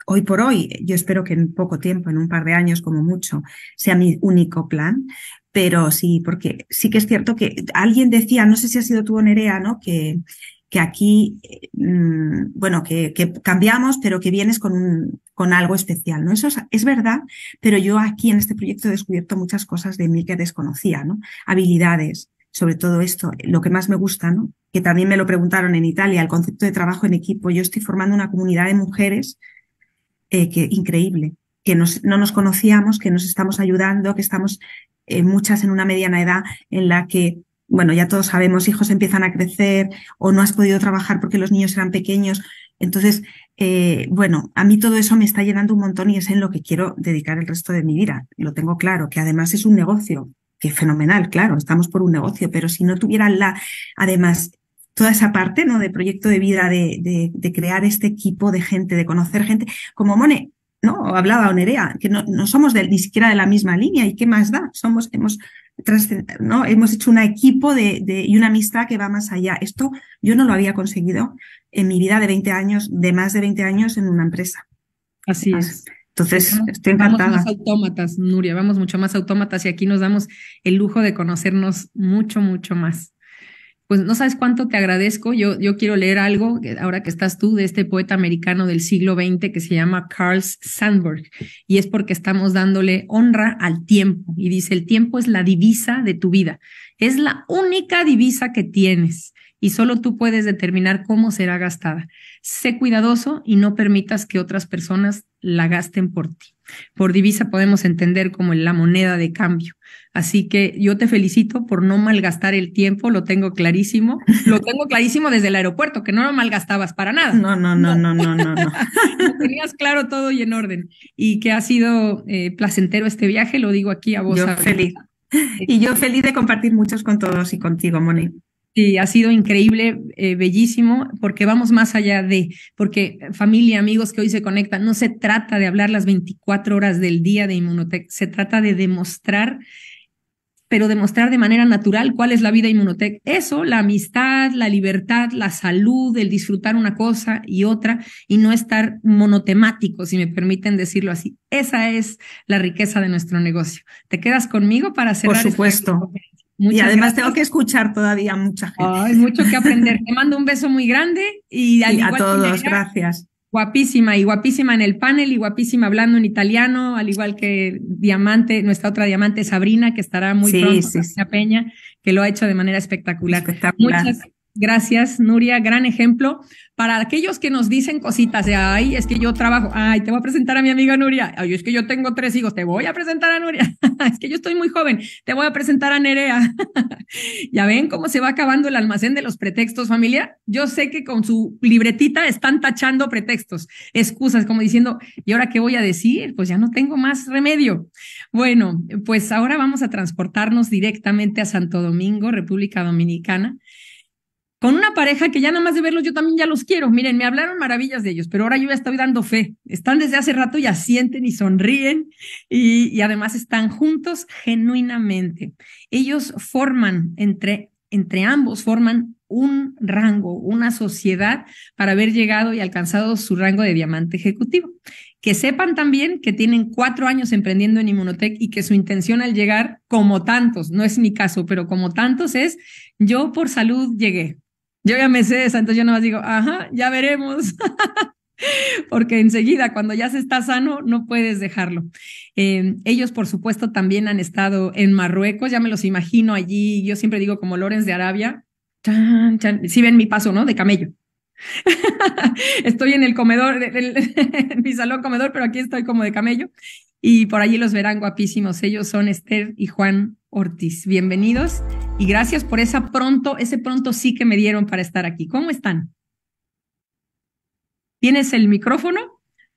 hoy por hoy, yo espero que en poco tiempo, en un par de años como mucho, sea mi único plan. Pero sí, porque sí que es cierto que alguien decía, no sé si ha sido tú, Nerea, ¿no? Que, que aquí, eh, mm, bueno, que, que, cambiamos, pero que vienes con un, con algo especial, ¿no? Eso es, verdad, pero yo aquí en este proyecto he descubierto muchas cosas de mí que desconocía, ¿no? Habilidades, sobre todo esto, lo que más me gusta, ¿no? Que también me lo preguntaron en Italia, el concepto de trabajo en equipo. Yo estoy formando una comunidad de mujeres eh, que increíble, que nos, no nos conocíamos, que nos estamos ayudando, que estamos eh, muchas en una mediana edad en la que bueno, ya todos sabemos, hijos empiezan a crecer o no has podido trabajar porque los niños eran pequeños, entonces, eh, bueno, a mí todo eso me está llenando un montón y es en lo que quiero dedicar el resto de mi vida. Lo tengo claro, que además es un negocio, que fenomenal, claro, estamos por un negocio, pero si no tuviera la, además, toda esa parte, ¿no? De proyecto de vida, de, de, de crear este equipo de gente, de conocer gente, como Mone, ¿no? Hablaba Onerea, que no, no somos de, ni siquiera de la misma línea y qué más da, somos, hemos, ¿no? hemos hecho un equipo de, de, y una amistad que va más allá. Esto yo no lo había conseguido en mi vida de 20 años, de más de 20 años en una empresa. Así es. Entonces, estoy encantada. Vamos más autómatas, Nuria, vamos mucho más autómatas y aquí nos damos el lujo de conocernos mucho, mucho más. Pues no sabes cuánto te agradezco. Yo, yo quiero leer algo, ahora que estás tú, de este poeta americano del siglo XX que se llama Carl Sandburg. Y es porque estamos dándole honra al tiempo. Y dice, el tiempo es la divisa de tu vida. Es la única divisa que tienes y solo tú puedes determinar cómo será gastada. Sé cuidadoso y no permitas que otras personas la gasten por ti. Por divisa podemos entender como la moneda de cambio. Así que yo te felicito por no malgastar el tiempo, lo tengo clarísimo. Lo tengo clarísimo desde el aeropuerto, que no lo malgastabas para nada. No, no, no, no, no, no. *laughs* tenías claro todo y en orden. Y que ha sido eh, placentero este viaje, lo digo aquí a vos. Yo feliz. Y yo feliz de compartir muchos con todos y contigo, Moni. Sí, eh, ha sido increíble, eh, bellísimo, porque vamos más allá de, porque familia, amigos que hoy se conectan, no se trata de hablar las 24 horas del día de Inmunotech, se trata de demostrar, pero demostrar de manera natural cuál es la vida Inmunotech. Eso, la amistad, la libertad, la salud, el disfrutar una cosa y otra, y no estar monotemático, si me permiten decirlo así. Esa es la riqueza de nuestro negocio. ¿Te quedas conmigo para hacer? Por este supuesto y además tengo que escuchar todavía mucha gente. Hay mucho que aprender. Te mando un beso muy grande y, al a todos, gracias. Guapísima y guapísima en el panel y guapísima hablando en italiano, al igual que Diamante, nuestra otra Diamante Sabrina, que estará muy pronto, Peña, que lo ha hecho de manera espectacular. espectacular. Gracias, Nuria. Gran ejemplo. Para aquellos que nos dicen cositas de, ay, es que yo trabajo, ay, te voy a presentar a mi amiga Nuria, ay, es que yo tengo tres hijos, te voy a presentar a Nuria, *laughs* es que yo estoy muy joven, te voy a presentar a Nerea. *laughs* ya ven cómo se va acabando el almacén de los pretextos familia Yo sé que con su libretita están tachando pretextos, excusas, como diciendo, ¿y ahora qué voy a decir? Pues ya no tengo más remedio. Bueno, pues ahora vamos a transportarnos directamente a Santo Domingo, República Dominicana con una pareja que ya nada más de verlos yo también ya los quiero. Miren, me hablaron maravillas de ellos, pero ahora yo ya estoy dando fe. Están desde hace rato y asienten y sonríen y, además están juntos genuinamente. Ellos forman entre, entre ambos, forman un rango, una sociedad para haber llegado y alcanzado su rango de diamante ejecutivo. Que sepan también que tienen cuatro años emprendiendo en Inmunotech y que su intención al llegar, como tantos, no es mi caso, pero como tantos es, yo por salud llegué, yo ya me sé esa, entonces yo nada más digo, ajá, ya veremos. *laughs* Porque enseguida, cuando ya se está sano, no puedes dejarlo. Em, ellos, por supuesto, también han estado en Marruecos, ya me los imagino allí. Yo siempre digo como Lorenz de Arabia. Chan, chan. Si ven mi paso, ¿no? De camello. *laughs* estoy en el comedor, *laughs* en mi salón comedor, pero aquí estoy como de camello. Y por allí los verán guapísimos. Ellos son Esther y Juan Ortiz. Bienvenidos y gracias por esa pronto, ese pronto sí que me dieron para estar aquí. ¿Cómo están? ¿Tienes el micrófono?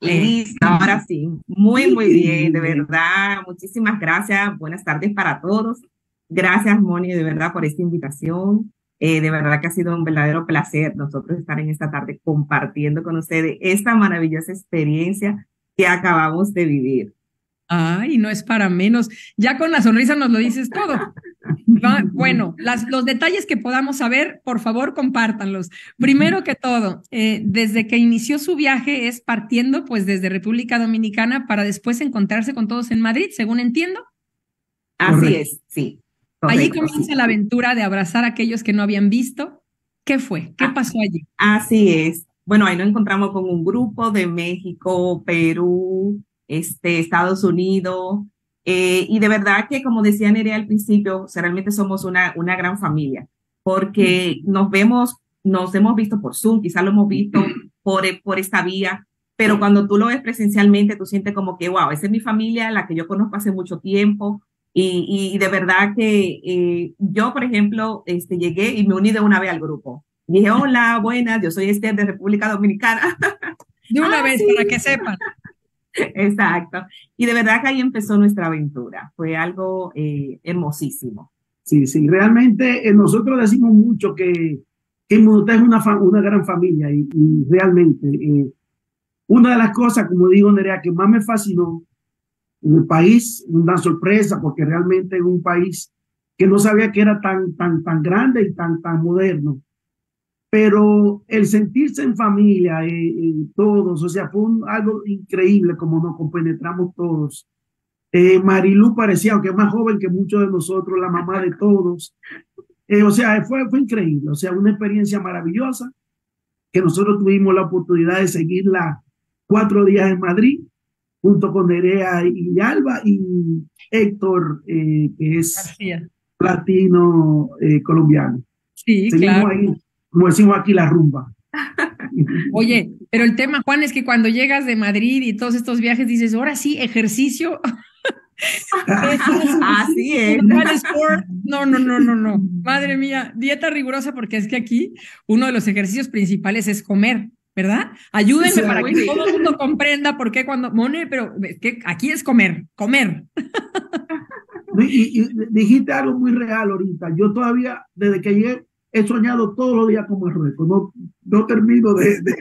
Listo, ahora sí. Muy, muy bien, de verdad. Muchísimas gracias. Buenas tardes para todos. Gracias, Moni, de verdad, por esta invitación. Eh, de verdad que ha sido un verdadero placer nosotros estar en esta tarde compartiendo con ustedes esta maravillosa experiencia que acabamos de vivir. Ay, no es para menos. Ya con la sonrisa nos lo dices todo. bueno, los detalles que podamos saber, por favor, compártanlos. Primero que todo, eh, desde que inició su viaje es partiendo pues desde República Dominicana para después encontrarse con todos en Madrid, según entiendo. Así es, sí. allí comienza la aventura de abrazar a aquellos que no habían visto. ¿Qué fue? ¿Qué ah, pasó allí? Así es. Bueno, ahí nos encontramos con un grupo de México, Perú, este, Estados Unidos. Eh, y de verdad que, como decía Nerea al principio, realmente somos una, una gran familia, porque nos vemos, nos hemos visto por Zoom, quizás lo hemos visto por, por esta vía, pero cuando tú lo ves presencialmente, tú sientes como que, wow, esa es mi familia, la que yo conozco hace mucho tiempo, y, de verdad que eh, yo, por ejemplo, este, llegué y me uní de una vez al grupo. Dije, hola, buenas, yo soy Esther de República Dominicana. De una ah, vez, para que sepan. *laughs* Exacto. Y de verdad que ahí empezó nuestra aventura. Fue algo eh, hermosísimo. Sí, sí. Realmente eh, nosotros decimos mucho que, que es una, una gran familia y, realmente eh, una de las cosas, como digo Nerea, que más me fascinó en el país, una sorpresa, porque realmente es un país que no sabía que era tan, tan, tan grande y tan, tan moderno pero el sentirse en familia, eh, todos, o sea, fue algo increíble como nos compenetramos todos. Eh, Marilu parecía, aunque es más joven que muchos de nosotros, la mamá de todos. Eh, o sea, fue, fue increíble, o sea, una experiencia maravillosa que nosotros tuvimos la oportunidad de seguirla cuatro días en Madrid, junto con Nerea y Alba y Héctor, que es latino colombiano. Sí, Seguimos claro como decimos aquí, la rumba. *laughs* Oye, pero el tema, Juan, es que cuando llegas de Madrid y todos estos viajes dices, ahora sí, ejercicio. *laughs* Así es. *laughs* No, no, no, no, no. Madre mía, dieta rigurosa porque es que aquí uno de los ejercicios principales es comer, ¿verdad? Ayúdenme para que todo el mundo comprenda por qué cuando, Mone, pero que aquí es comer, comer. Y, y, dijiste algo muy real ahorita. Yo todavía, desde que llegué, he soñado todos los días con Marruecos, no, no termino de, de,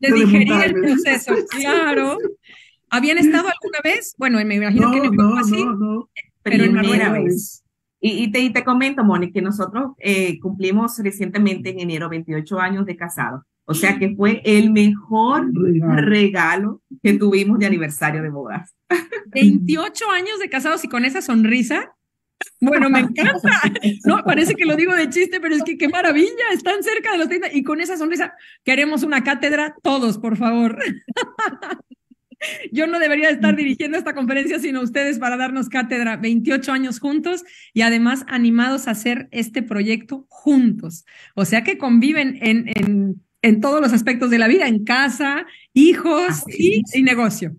*laughs* digerir el proceso, *laughs* claro. ¿Habían estado alguna vez? Bueno, me imagino que no, no, pero en Primera Vez. Y, te, te, comento, Moni, que nosotros eh, cumplimos recientemente en enero 28 años de casados. O sea que fue el mejor regalo, que tuvimos de aniversario de bodas. 28 años de casados y con esa sonrisa. Bueno, me *laughs* encanta. No, parece que lo digo de chiste, pero es que qué maravilla, están cerca de los 30 y con esa sonrisa queremos una cátedra todos, por favor. *laughs* Yo no debería estar mm. dirigiendo esta conferencia sino ustedes para darnos cátedra 28 años juntos y además animados a hacer este proyecto juntos. O sea que conviven en, en, todos los aspectos de la vida, en casa, hijos y, y, negocio.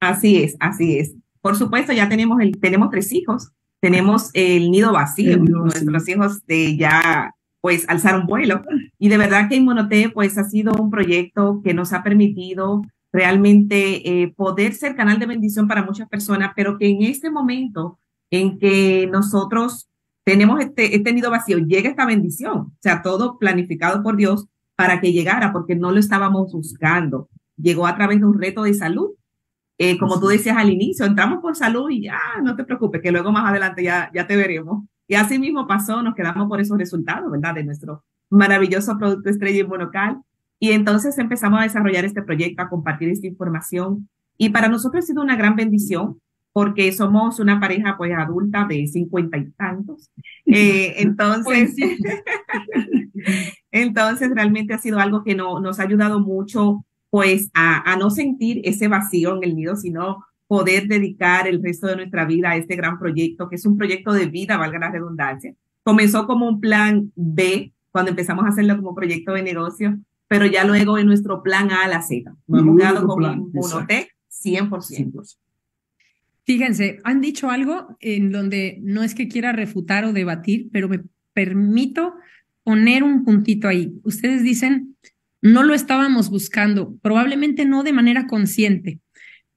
Así es, así es. Por supuesto, ya tenemos, el, tenemos tres hijos tenemos el nido vacío, nuestros hijos de ya pues alzar vuelo. Y de verdad que Inmunote pues ha sido un proyecto que nos ha permitido realmente eh, poder ser canal de bendición para muchas personas, pero que en este momento en que nosotros tenemos este, este nido vacío, llega esta bendición, o sea, todo planificado por Dios para que llegara, porque no lo estábamos buscando. Llegó a través de un reto de salud eh, como tú decías al inicio, entramos por salud y ya, no te preocupes, que luego más adelante ya, ya te veremos. Y así mismo pasó, nos quedamos por esos resultados, ¿verdad? De nuestro maravilloso producto estrella Monocal. Y entonces empezamos a desarrollar este proyecto, a compartir esta información. Y para nosotros ha sido una gran bendición porque somos una pareja pues adulta de cincuenta y tantos. *laughs* Eh, entonces, pues *laughs* entonces realmente ha sido algo que nos ha ayudado mucho pues a, no sentir ese vacío en el nido, sino poder dedicar el resto de nuestra vida a este gran proyecto, que es un proyecto de vida, valga la redundancia. Comenzó como un plan B, cuando empezamos a hacerlo como proyecto de negocio, pero ya luego en nuestro plan A a la Z. Nos hemos quedado como un 100%. Fíjense, han dicho algo en donde no es que quiera refutar o debatir, pero me permito poner un puntito ahí. Ustedes dicen, no lo estábamos buscando, probablemente no de manera consciente,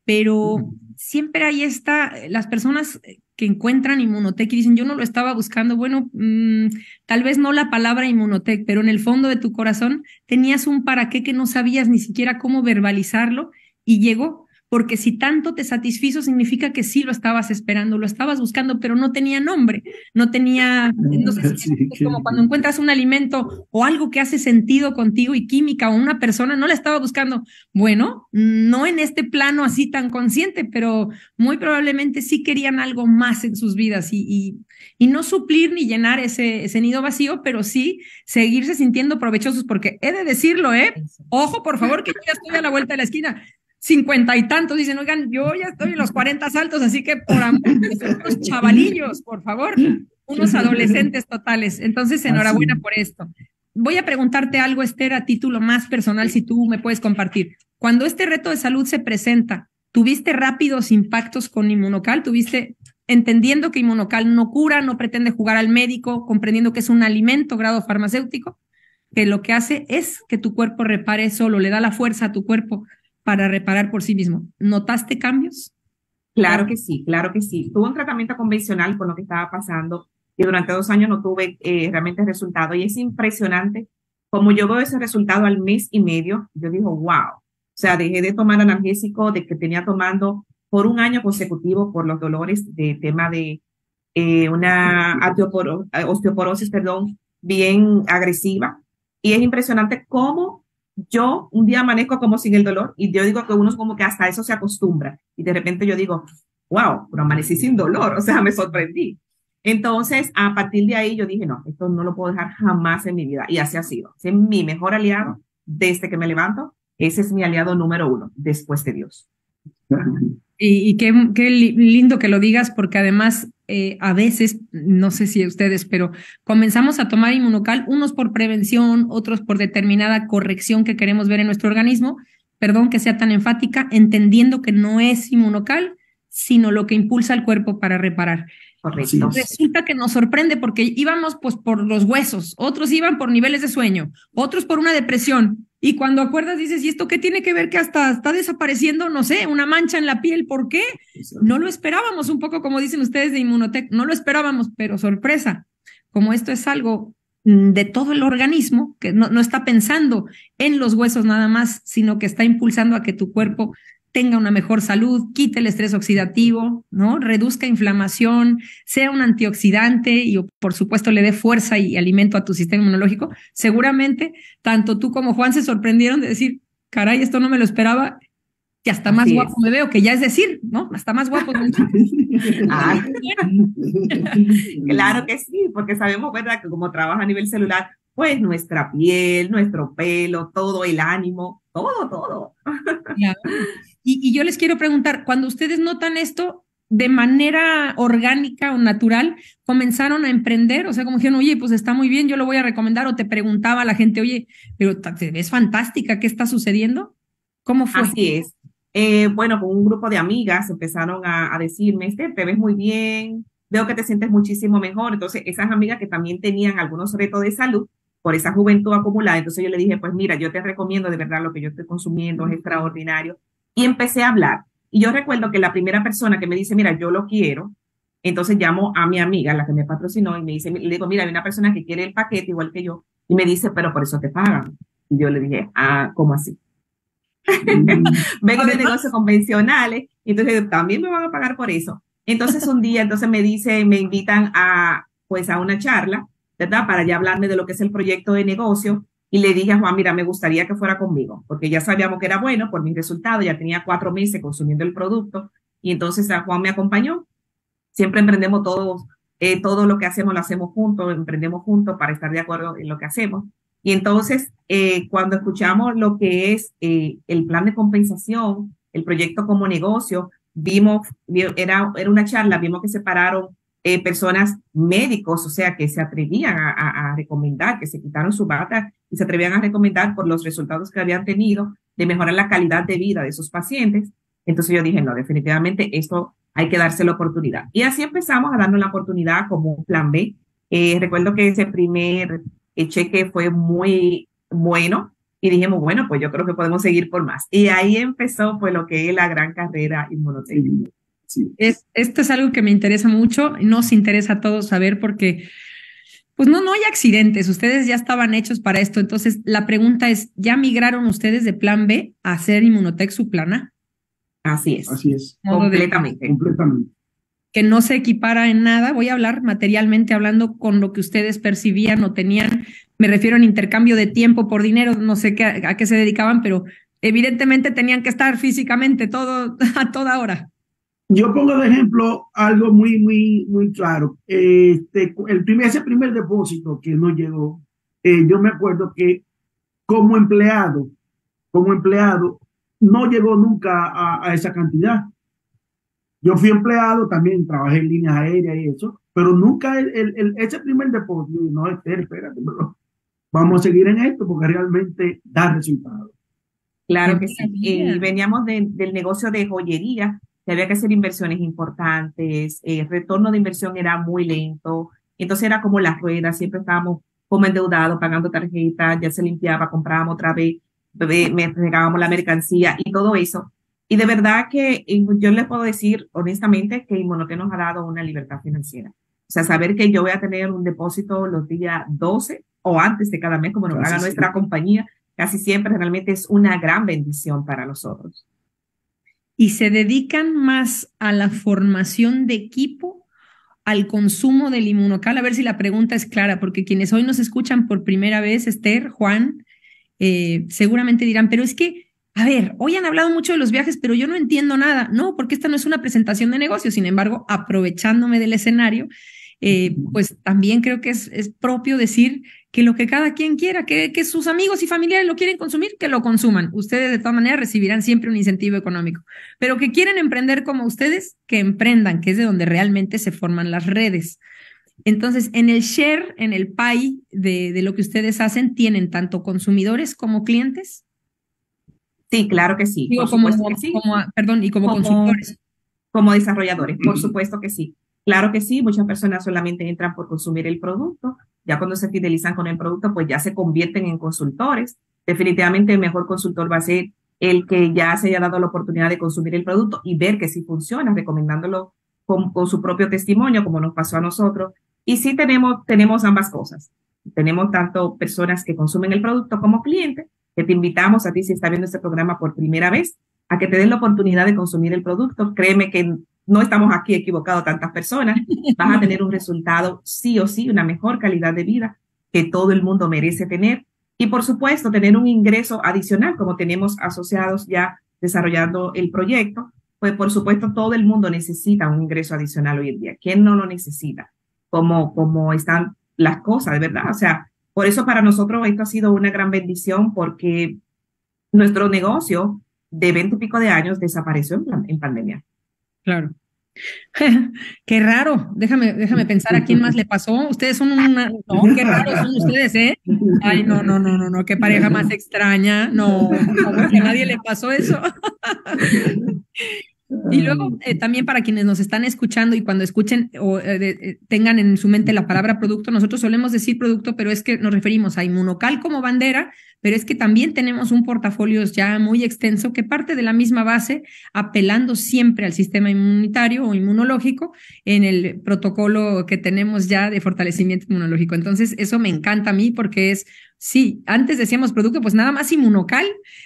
pero siempre ahí está, las personas que encuentran Inmunotech y dicen, yo no lo estaba buscando, bueno, mm, tal vez no la palabra Inmunotech, pero en el fondo de tu corazón tenías un para qué que no sabías ni siquiera cómo verbalizarlo y llegó porque si tanto te satisfizo significa que sí lo estabas esperando, lo estabas buscando, pero no tenía nombre, no tenía, no sé *laughs* es como cuando encuentras un alimento o algo que hace sentido contigo y química o una persona, no la estaba buscando. Bueno, no en este plano así tan consciente, pero muy probablemente sí querían algo más en sus vidas y, y, no suplir ni llenar ese, ese nido vacío, pero sí seguirse sintiendo provechosos, porque he de decirlo, ¿eh? Ojo, por favor, que yo ya estoy a la vuelta de la esquina cincuenta y tantos dicen, oigan, yo ya estoy en los cuarenta saltos, así que por amor, unos chavalillos, por favor, unos adolescentes totales. Entonces, enhorabuena por esto. Voy a preguntarte algo, Esther, a título más personal, si tú me puedes compartir. Cuando este reto de salud se presenta, ¿tuviste rápidos impactos con Inmunocal? ¿Tuviste entendiendo que Inmunocal no cura, no pretende jugar al médico, comprendiendo que es un alimento grado farmacéutico, que lo que hace es que tu cuerpo repare solo, le da la fuerza a tu cuerpo para reparar por sí mismo. ¿Notaste cambios? Claro que sí, claro que sí. Tuve un tratamiento convencional con lo que estaba pasando y durante dos años no tuve eh, realmente resultado y es impresionante como yo veo ese resultado al mes y medio, yo digo, wow. O sea, dejé de tomar analgésico de que tenía tomando por un año consecutivo por los dolores de tema de eh, una eh, osteoporosis, perdón, bien agresiva. Y es impresionante cómo yo un día amanezco como sin el dolor y yo digo que uno como que hasta eso se acostumbra y de repente yo digo, wow, pero amanecí sin dolor, o sea, *laughs* me sorprendí. Entonces, a partir de ahí yo dije, no, esto no lo puedo dejar jamás en mi vida y así ha sido. Es mi mejor aliado desde que me levanto, ese es mi aliado número uno, después de Dios. Y, qué, qué lindo que lo digas porque además eh, a veces, no sé si ustedes, pero comenzamos a tomar inmunocal, unos por prevención, otros por determinada corrección que queremos ver en nuestro organismo, perdón que sea tan enfática, entendiendo que no es inmunocal, sino lo que impulsa al cuerpo para reparar. Resulta que nos sorprende porque íbamos pues por los huesos, otros iban por niveles de sueño, otros por una depresión, y cuando acuerdas dices, ¿y esto qué tiene que ver que hasta está desapareciendo, no sé, una mancha en la piel? ¿Por qué? No lo esperábamos, un poco como dicen ustedes de Inmunotech, no lo esperábamos, pero sorpresa, como esto es algo de todo el organismo, que no, no está pensando en los huesos nada más, sino que está impulsando a que tu cuerpo tenga una mejor salud, quite el estrés oxidativo, ¿no? Reduzca inflamación, sea un antioxidante y por supuesto le dé fuerza y alimento a tu sistema inmunológico, seguramente tanto tú como Juan se sorprendieron de decir, caray, esto no me lo esperaba que hasta más guapo me veo, que ya es decir, ¿no? Hasta más guapo. Ah. *laughs* claro que sí, porque sabemos, ¿verdad? Que como trabaja a nivel celular, pues nuestra piel, nuestro pelo, todo el ánimo, todo, todo. Y, yo les quiero preguntar, cuando ustedes notan esto, de manera orgánica o natural comenzaron a emprender, o sea, como dijeron, oye, pues está muy bien, yo lo voy a recomendar, o te preguntaba a la gente, oye, pero te ves fantástica, ¿qué está sucediendo? ¿Cómo fue? Así es. Eh, bueno, con un grupo de amigas empezaron a, a decirme, este, te ves muy bien, veo que te sientes muchísimo mejor. Entonces, esas amigas que también tenían algunos retos de salud por esa juventud acumulada, entonces yo le dije, pues mira, yo te recomiendo de verdad lo que yo estoy consumiendo, es extraordinario y empecé a hablar. Y yo recuerdo que la primera persona que me dice, mira, yo lo quiero, entonces llamo a mi amiga, la que me patrocinó, y me dice, le digo, mira, hay una persona que quiere el paquete igual que yo, y me dice, pero por eso te pagan. Y yo le dije, ah, ¿cómo así? *laughs* Vengo de negocios convencionales, entonces también me van a pagar por eso. Entonces un día, entonces me dice, me invitan a, pues a una charla, ¿verdad? Para ya hablarme de lo que es el proyecto de negocio y le dije a Juan, mira, me gustaría que fuera conmigo, porque ya sabíamos que era bueno por mis resultados, ya tenía cuatro meses consumiendo el producto y entonces a Juan me acompañó. Siempre emprendemos todos, eh, todo lo que hacemos lo hacemos juntos, emprendemos juntos para estar de acuerdo en lo que hacemos. Y entonces, eh, cuando escuchamos lo que es eh, el plan de compensación, el proyecto como negocio, vimos, era, era una charla, vimos que separaron eh, personas médicos, o sea, que se atrevían a, recomendar, que se quitaron su bata y se atrevían a recomendar por los resultados que habían tenido de mejorar la calidad de vida de sus pacientes. Entonces yo dije, no, definitivamente esto hay que darse la oportunidad. Y así empezamos a darnos la oportunidad como un plan B. Eh, recuerdo que ese primer eh, cheque fue muy bueno y dijimos, bueno, pues yo creo que podemos seguir por más. Y ahí empezó pues lo que es la gran carrera inmunoterapia. Es, esto es algo que me interesa mucho, nos interesa a todos saber porque, pues no, no hay accidentes, ustedes ya estaban hechos para esto, entonces la pregunta es, ¿ya migraron ustedes de plan B a hacer Inmunotech su plana Así es. Así es. Completamente. completamente. Que no se equipara en nada, voy a hablar materialmente hablando con lo que ustedes percibían o tenían, me refiero en intercambio de tiempo por dinero, no sé qué, a qué se dedicaban, pero evidentemente tenían que estar físicamente todo *laughs* a toda hora. Yo pongo de ejemplo algo muy, muy, muy claro. Este, el primer, ese primer depósito que no llegó, eh, yo me acuerdo que como empleado, como empleado, no llegó nunca a, esa cantidad. Yo fui empleado, también trabajé en líneas aéreas y eso, pero nunca el, el, ese primer depósito, no, espera, espérate, vamos a seguir en esto porque realmente da resultados. Claro que sí. Eh, veníamos del negocio de joyería que había que hacer inversiones importantes, el eh, retorno de inversión era muy lento, entonces era como las ruedas, siempre estábamos como endeudados, pagando tarjetas, ya se limpiaba, comprábamos otra vez, me regábamos la mercancía y todo eso. Y de verdad que yo les puedo decir honestamente que que nos ha dado una libertad financiera. O sea, saber que yo voy a tener un depósito los días 12 o antes de cada mes, como nos haga nuestra compañía, casi siempre realmente es una gran bendición para nosotros y se dedican más a la formación de equipo, al consumo del inmunocal. A ver si la pregunta es clara, porque quienes hoy nos escuchan por primera vez, Esther, Juan, eh, seguramente dirán, pero es que, a ver, hoy han hablado mucho de los viajes, pero yo no entiendo nada. No, porque esta no es una presentación de negocio. Sin embargo, aprovechándome del escenario, eh, pues también creo que es, es propio decir que lo que cada quien quiera, que, sus amigos y familiares lo quieren consumir, que lo consuman. Ustedes de todas maneras recibirán siempre un incentivo económico, pero que quieren emprender como ustedes, que emprendan, que es de donde realmente se forman las redes. Entonces, en el share, en el pie de, lo que ustedes hacen, tienen tanto consumidores como clientes. Sí, claro que sí. perdón, y como, consumidores. Como desarrolladores, por supuesto que sí. Claro que sí, muchas personas solamente entran por consumir el producto, ya cuando se fidelizan con el producto, pues ya se convierten en consultores. Definitivamente el mejor consultor va a ser el que ya se haya dado la oportunidad de consumir el producto y ver que sí funciona, recomendándolo con, su propio testimonio, como nos pasó a nosotros. Y sí tenemos, tenemos ambas cosas. Tenemos tanto personas que consumen el producto como clientes, que te invitamos a ti si estás viendo este programa por primera vez, a que te den la oportunidad de consumir el producto. Créeme que no estamos aquí equivocados tantas personas, vas a tener un resultado sí o sí, una mejor calidad de vida que todo el mundo merece tener. Y por supuesto, tener un ingreso adicional, como tenemos asociados ya desarrollando el proyecto, pues por supuesto todo el mundo necesita un ingreso adicional hoy en día. ¿Quién no lo necesita? Como, están las cosas, de verdad. O sea, por eso para nosotros esto ha sido una gran bendición porque nuestro negocio de 20 y pico de años desapareció en pandemia. Claro. *laughs* qué raro. Déjame, déjame pensar a quién más le pasó. Ustedes son una. No, qué raro son ustedes, ¿eh? Ay, no, no, no, no, no. Qué pareja más extraña. No, que a nadie le pasó eso. *laughs* Y luego, eh, también para quienes nos están escuchando y cuando escuchen o eh, eh, tengan en su mente la palabra producto, nosotros solemos decir producto, pero es que nos referimos a inmunocal como bandera, pero es que también tenemos un portafolio ya muy extenso que parte de la misma base, apelando siempre al sistema inmunitario o inmunológico en el protocolo que tenemos ya de fortalecimiento inmunológico. Entonces, eso me encanta a mí porque es Sí, antes decíamos producto, pues nada más inmunocal,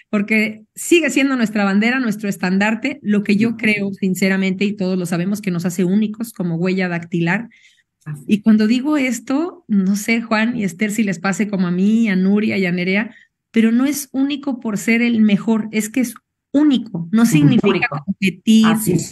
porque sigue siendo nuestra bandera, nuestro estandarte, lo que yo creo sinceramente, y todos lo sabemos, que nos hace únicos como huella dactilar y cuando digo esto, no sé, Juan y Esther, si les pase como a mí, a Nuria y a Nerea, pero no es único por ser el mejor, es que es único, no significa competir,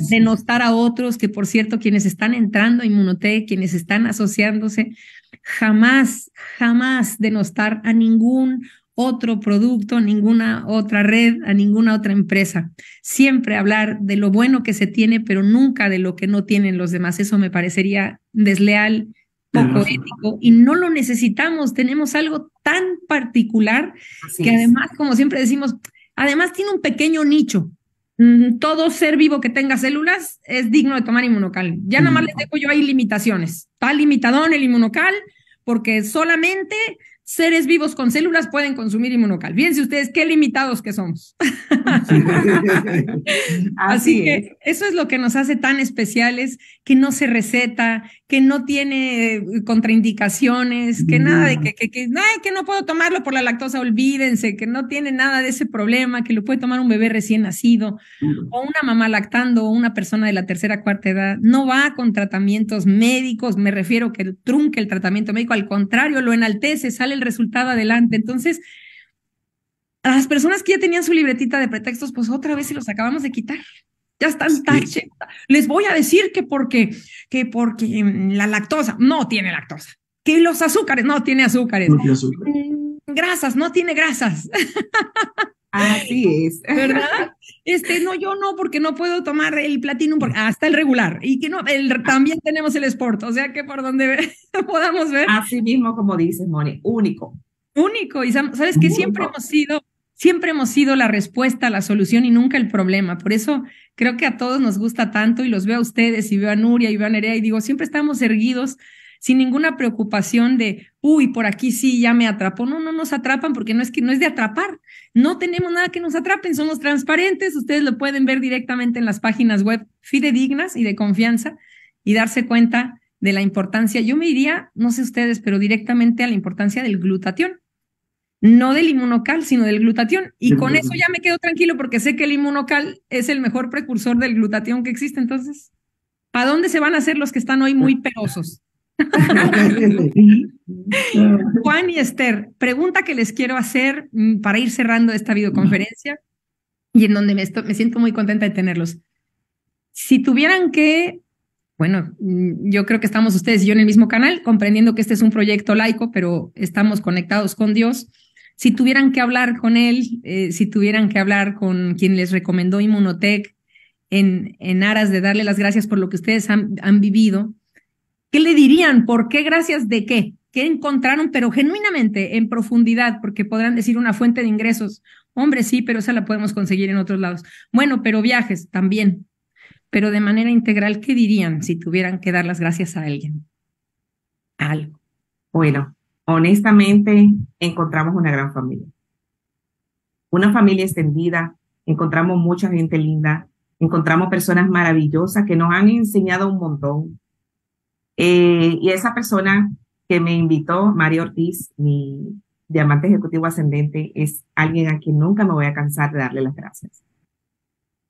denostar a otros, que por cierto, quienes están entrando a Inmunotech, quienes están asociándose, jamás, jamás denostar a ningún otro producto, ninguna otra red, a ninguna otra empresa. Siempre hablar de lo bueno que se tiene, pero nunca de lo que no tienen los demás. Eso me parecería desleal, poco ético y no lo necesitamos. Tenemos algo tan particular que además, como siempre decimos, además tiene un pequeño nicho. Mm, todo ser vivo que tenga células es digno de tomar inmunocal. Ya nada más les dejo yo hay limitaciones. Está en el inmunocal porque solamente seres vivos con células pueden consumir inmunocal. Fíjense ustedes qué limitados que somos. *laughs* Así, que eso es lo que nos hace tan especiales, que no se receta, que no tiene eh, contraindicaciones, que nada de que, que, que no puedo tomarlo por la lactosa, olvídense, que no tiene nada de ese problema, que lo puede tomar un bebé recién nacido o una mamá lactando o una persona de la tercera, cuarta edad. No va con tratamientos médicos, me refiero que trunque el tratamiento médico, al contrario, lo enaltece, sale resultado adelante. Entonces, a las personas que ya tenían su libretita de pretextos, pues otra vez se los acabamos de quitar. Ya están tache Les voy a decir que porque, que porque mm, la lactosa no tiene lactosa, que los azúcares no tiene azúcares, grasas no tiene grasas. Así es. ¿Verdad? Este, no, yo no, porque no puedo tomar el Platinum, hasta el regular. Y que no, el, también tenemos el Sport, o sea que por donde *laughs* podamos ver. Así mismo, como dices, Moni, único. Único, y sabes que siempre hemos sido siempre hemos sido la respuesta, la solución y nunca el problema. Por eso creo que a todos nos gusta tanto y los veo a ustedes y veo a Nuria y veo a Nerea y digo, siempre estamos erguidos sin ninguna preocupación de, uy, por aquí sí, ya me atrapó. No, no nos atrapan porque no es que no es de atrapar. No tenemos nada que nos atrapen, somos transparentes, ustedes lo pueden ver directamente en las páginas web fidedignas y de confianza y darse cuenta de la importancia. Yo me iría, no sé ustedes, pero directamente a la importancia del glutatión. No del inmunocal, sino del glutatión. Y con eso ya me quedo tranquilo porque sé que el inmunocal es el mejor precursor del glutatión que existe. Entonces, ¿a dónde se van a hacer los que están hoy muy pelosos *laughs* Juan y Esther, pregunta que les quiero hacer mm, para ir cerrando esta videoconferencia y en donde me, siento muy contenta de tenerlos. Si tuvieran que, bueno, mm, yo creo que estamos ustedes y yo en el mismo canal, comprendiendo que este es un proyecto laico, pero estamos conectados con Dios. Si tuvieran que hablar con él, eh, si tuvieran que hablar con quien les recomendó Inmunotech en, en aras de darle las gracias por lo que ustedes han vivido, ¿Qué le dirían? ¿Por qué? ¿Gracias de qué? ¿Qué encontraron? Pero genuinamente, en profundidad, porque podrán decir una fuente de ingresos. Hombre, sí, pero esa la podemos conseguir en otros lados. Bueno, pero viajes también. Pero de manera integral, ¿qué dirían si tuvieran que dar las gracias a alguien? algo. Bueno, honestamente, encontramos una gran familia. Una familia extendida, encontramos mucha gente linda, encontramos personas maravillosas que nos han enseñado un montón, eh, y esa persona que me invitó, Mario Ortiz, mi diamante ejecutivo ascendente, es alguien a quien nunca me voy a cansar de darle las gracias.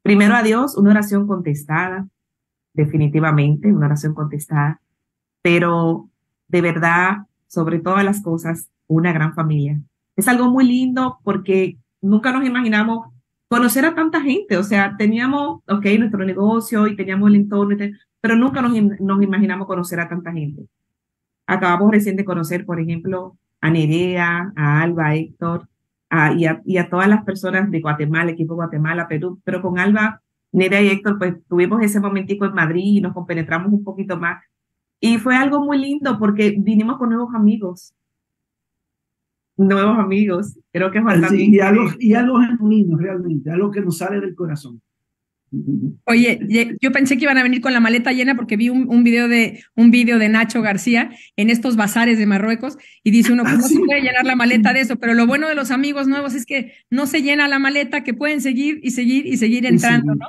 Primero a Dios, una oración contestada, definitivamente, una oración contestada, pero de verdad, sobre todas las cosas, una gran familia. Es algo muy lindo porque nunca nos imaginamos conocer a tanta gente, o sea, teníamos, ok, nuestro negocio y teníamos el entorno, pero nunca nos, imaginamos conocer a tanta gente. Acabamos recién de conocer, por ejemplo, a Nerea, a Alba, a Héctor, y, a, y, a, todas las personas de Guatemala, equipo Guatemala, Perú, pero con Alba, Nerea y Héctor, pues tuvimos ese momentico en Madrid y nos compenetramos un poquito más. Y fue algo muy lindo porque vinimos con nuevos amigos, nuevos amigos. Creo que es y, algo, y un genuino, realmente, algo que nos sale del corazón. Oye, yo pensé que iban a venir con la maleta llena porque vi un, video de un video de Nacho García en estos bazares de Marruecos y dice uno ah, ¿cómo se puede llenar la maleta de eso, pero lo bueno de los amigos nuevos es que no se llena la maleta, que pueden seguir y seguir y seguir entrando, ¿no?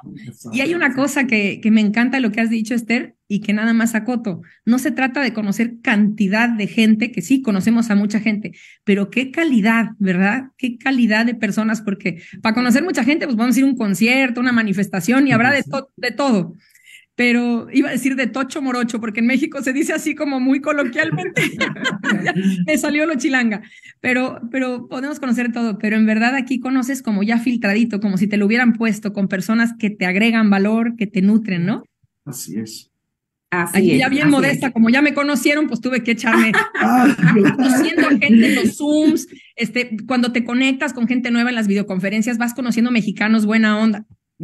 Y hay una cosa que, que me encanta lo que has dicho, Esther, y que nada más acoto. No se trata de conocer cantidad de gente, que sí, conocemos a mucha gente, pero qué calidad, ¿verdad? Qué calidad de personas, porque para conocer mucha gente, pues vamos a ir a un concierto, una manifestación y habrá de, de todo pero iba a decir de tocho morocho, porque en México se dice así como muy coloquialmente. *laughs* Me salió lo chilanga, pero, pero podemos conocer todo, pero en verdad aquí conoces como ya filtradito, como si te lo hubieran puesto con personas que te agregan valor, que te nutren, ¿no? Así es. Así ya bien modesta, como ya me conocieron, pues tuve que echarme conociendo *laughs* *laughs* gente en los Zooms, este, cuando te conectas con gente nueva en las videoconferencias, vas conociendo mexicanos, buena onda. *laughs*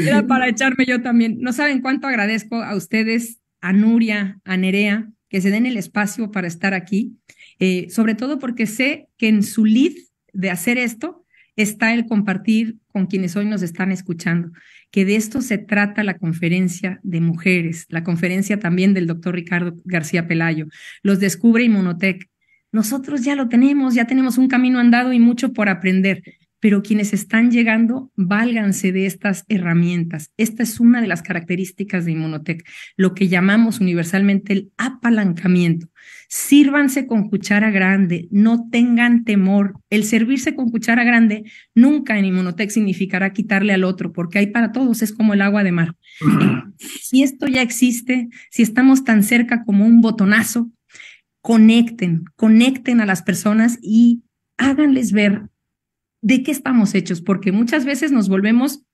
Era para echarme yo también. No saben cuánto agradezco a ustedes, a Nuria, a Nerea, que se den el espacio para estar aquí, eh, sobre todo porque sé que en su lead de hacer esto está el compartir con quienes hoy nos están escuchando que de esto se trata la conferencia de mujeres, la conferencia también del doctor Ricardo García Pelayo, los descubre Inmunotech. Nosotros ya lo tenemos, ya tenemos un camino andado y mucho por aprender, pero quienes están llegando, válganse de estas herramientas. Esta es una de las características de Inmunotech, lo que llamamos universalmente el apalancamiento. Sírvanse con cuchara grande, no tengan temor. El servirse con cuchara grande nunca en Inmunotech significará quitarle al otro, porque hay para todos, es como el agua de mar. *clears throat* Si esto ya existe, si estamos tan cerca como un botonazo, conecten, conecten a las personas y háganles ver de qué estamos hechos, porque muchas veces nos volvemos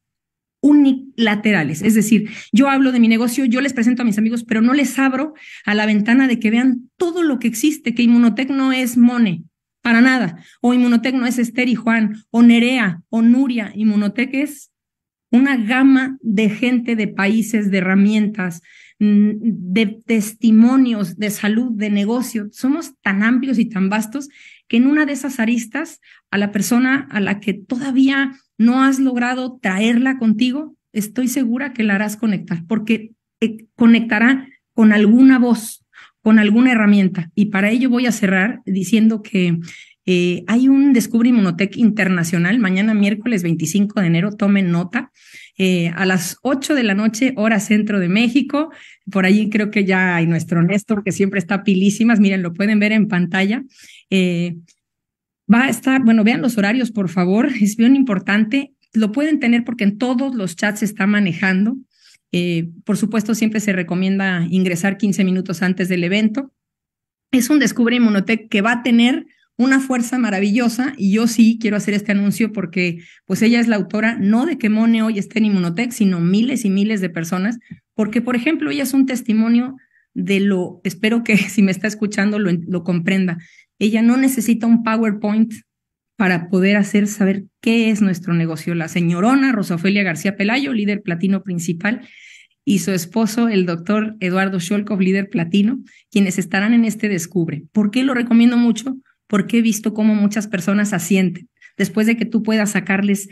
únicos laterales. Es decir, yo hablo de mi negocio, yo les presento a mis amigos, pero no les abro a la ventana de que vean todo lo que existe, que Inmunotec no es Mone, para nada, o Inmunotec no es Esther y Juan, o Nerea, o Nuria, Inmunotec es una gama de gente, de países, de herramientas, mm, de testimonios, de salud, de negocio. Somos tan amplios y tan vastos que en una de esas aristas, a la persona a la que todavía no has logrado traerla contigo, estoy segura que la harás conectar, porque eh, conectará con alguna voz, con alguna herramienta. Y para ello voy a cerrar diciendo que eh, hay un Descubre Inmunotech Internacional mañana miércoles 25 de enero, tomen nota, eh, a las 8 de la noche, hora centro de México. Por allí creo que ya hay nuestro Néstor, que siempre está pilísimas, miren, lo pueden ver en pantalla. va a estar, bueno, vean los horarios, por favor, es bien importante lo pueden tener porque en todos los chats se está manejando. Eh, por supuesto, siempre se recomienda ingresar 15 minutos antes del evento. Es un Descubre Inmunotech que va a tener una fuerza maravillosa y yo sí quiero hacer este anuncio porque pues ella es la autora no de que Mone hoy esté en Inmunotech, sino miles y miles de personas, porque por ejemplo ella es un testimonio de lo, espero que *laughs* si me está escuchando lo, lo comprenda, ella no necesita un PowerPoint para poder hacer saber qué es nuestro negocio. La señorona Rosofelia García Pelayo, líder platino principal, y su esposo, el doctor Eduardo Sholkov, líder platino, quienes estarán en este Descubre. ¿Por qué lo recomiendo mucho? Porque he visto cómo muchas personas asienten después de que tú puedas sacarles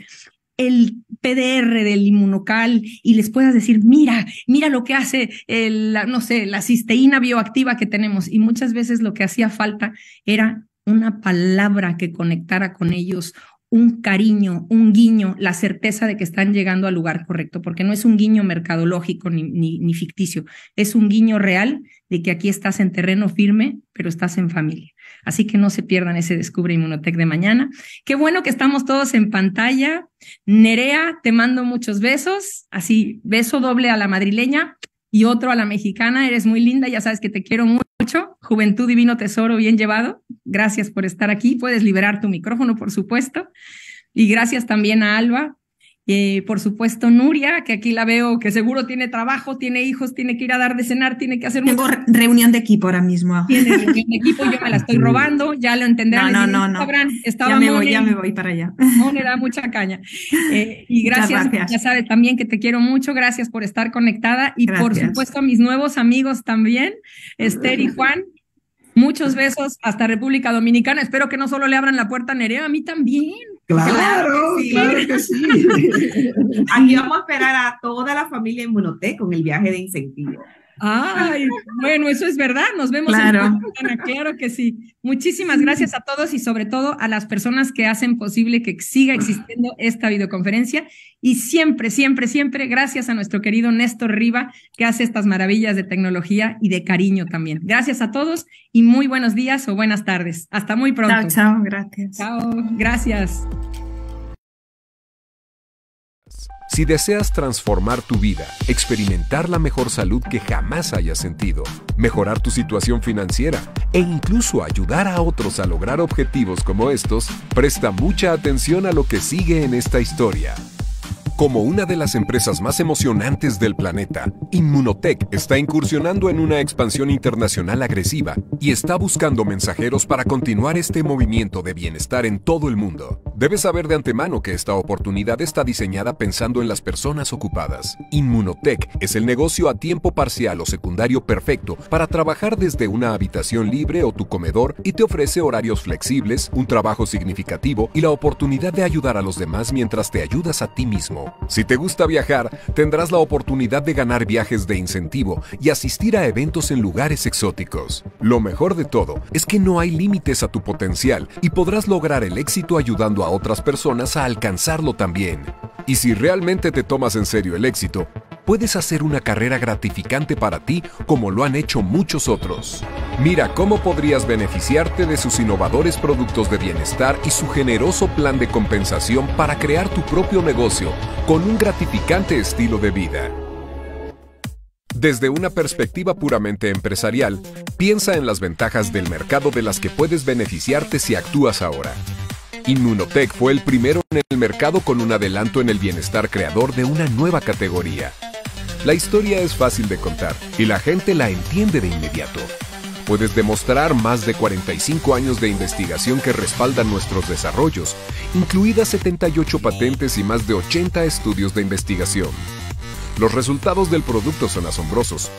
el PDR del inmunocal y les puedas decir, mira, mira lo que hace, la, no sé, la cisteína bioactiva que tenemos. Y muchas veces lo que hacía falta era una palabra que conectara con ellos, un cariño, un guiño, la certeza de que están llegando al lugar correcto, porque no es un guiño mercadológico ni, ni, ficticio, es un guiño real de que aquí estás en terreno firme, pero estás en familia. Así que no se pierdan ese Descubre Inmunotech de mañana. Qué bueno que estamos todos en pantalla. Nerea, te mando muchos besos. Así, beso doble a la madrileña y otro a la mexicana, eres muy linda, ya sabes que te quiero mucho, juventud divino tesoro, bien llevado, gracias por estar aquí, puedes liberar tu micrófono, por supuesto, y gracias también a Alba y eh, por supuesto Nuria, que aquí la veo, que seguro tiene trabajo, tiene hijos, tiene que ir a dar de cenar, tiene que hacer... Tengo reunión de equipo ahora mismo. Tiene reunión de equipo, yo me la estoy *laughs* robando, ya lo entenderán. No, no, no, ya me voy, ya me voy para allá. no me da mucha caña. Eh, y gracias, ya sabes también que te quiero mucho, gracias por estar conectada y por supuesto a mis nuevos amigos también, Esther y Juan, Muchos besos hasta República Dominicana. Espero que no solo le abran la puerta a Nereo, a mí también. Claro, claro que sí. *laughs* Aquí vamos a esperar a toda la familia en Monoté con el viaje de incentivo. Ay, bueno, eso es verdad. Nos vemos claro. claro que sí. Muchísimas gracias a todos y sobre todo a las personas que hacen posible que siga existiendo esta videoconferencia. Y siempre, siempre, siempre gracias a nuestro querido Néstor Riva, que hace estas maravillas de tecnología y de cariño también. Gracias a todos y muy buenos días o buenas tardes. Hasta muy pronto. Chao, chao, gracias. Chao, gracias. Si deseas transformar tu vida, experimentar la mejor salud que jamás hayas sentido, mejorar tu situación financiera e incluso ayudar a otros a lograr objetivos como estos, presta mucha atención a lo que sigue en esta historia como una de las empresas más emocionantes del planeta, Inmunotech está incursionando en una expansión internacional agresiva y está buscando mensajeros para continuar este movimiento de bienestar en todo el mundo. Debes saber de antemano que esta oportunidad está diseñada pensando en las personas ocupadas. Inmunotech es el negocio a tiempo parcial o secundario perfecto para trabajar desde una habitación libre o tu comedor y te ofrece horarios flexibles, un trabajo significativo y la oportunidad de ayudar a los demás mientras te ayudas a ti mismo. Si te gusta viajar, tendrás la oportunidad de ganar viajes de incentivo y asistir a eventos en lugares exóticos. Lo mejor de todo es que no hay límites a tu potencial y podrás lograr el éxito ayudando a otras personas a alcanzarlo también. Y si realmente te tomas en serio el éxito, puedes hacer una carrera gratificante para ti como lo han hecho muchos otros. Mira cómo podrías beneficiarte de sus innovadores productos de bienestar y su generoso plan de compensación para crear tu propio negocio con un gratificante estilo de vida. Desde una perspectiva puramente empresarial, piensa en las ventajas del mercado de las que puedes beneficiarte si actúas ahora. Inmunotech fue el primero en el mercado con un adelanto en el bienestar creador de una nueva categoría, la historia es fácil de contar y la gente la entiende de inmediato. Puedes demostrar más de 45 años de investigación que respaldan nuestros desarrollos, incluidas 78 patentes y más de 80 estudios de investigación. Los resultados del producto son asombrosos,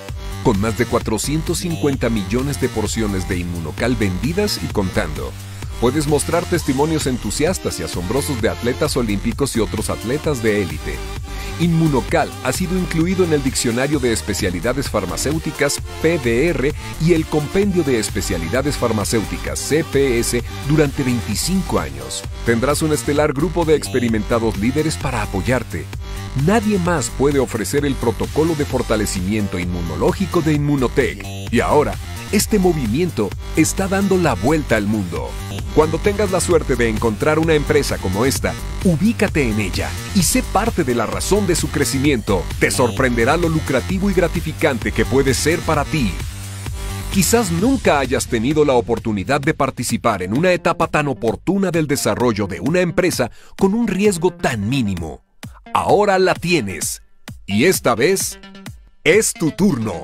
con más de 450 millones de porciones de inmunocal vendidas y contando. Puedes mostrar testimonios entusiastas y asombrosos de atletas olímpicos y otros atletas de élite. Inmunocal ha sido incluido en el Diccionario de Especialidades Farmacéuticas PDR y el Compendio de Especialidades Farmacéuticas CPS durante 25 años. Tendrás un estelar grupo de experimentados líderes para apoyarte. Nadie más puede ofrecer el protocolo de fortalecimiento inmunológico de Inmunotech. Y ahora, este movimiento está dando la vuelta al mundo. Cuando tengas la suerte de encontrar una empresa como esta, ubícate en ella y sé parte de la razón de su crecimiento. Te sorprenderá lo lucrativo y gratificante que puede ser para ti. Quizás nunca hayas tenido la oportunidad de participar en una etapa tan oportuna del desarrollo de una empresa con un riesgo tan mínimo. Ahora la tienes. Y esta vez es tu turno.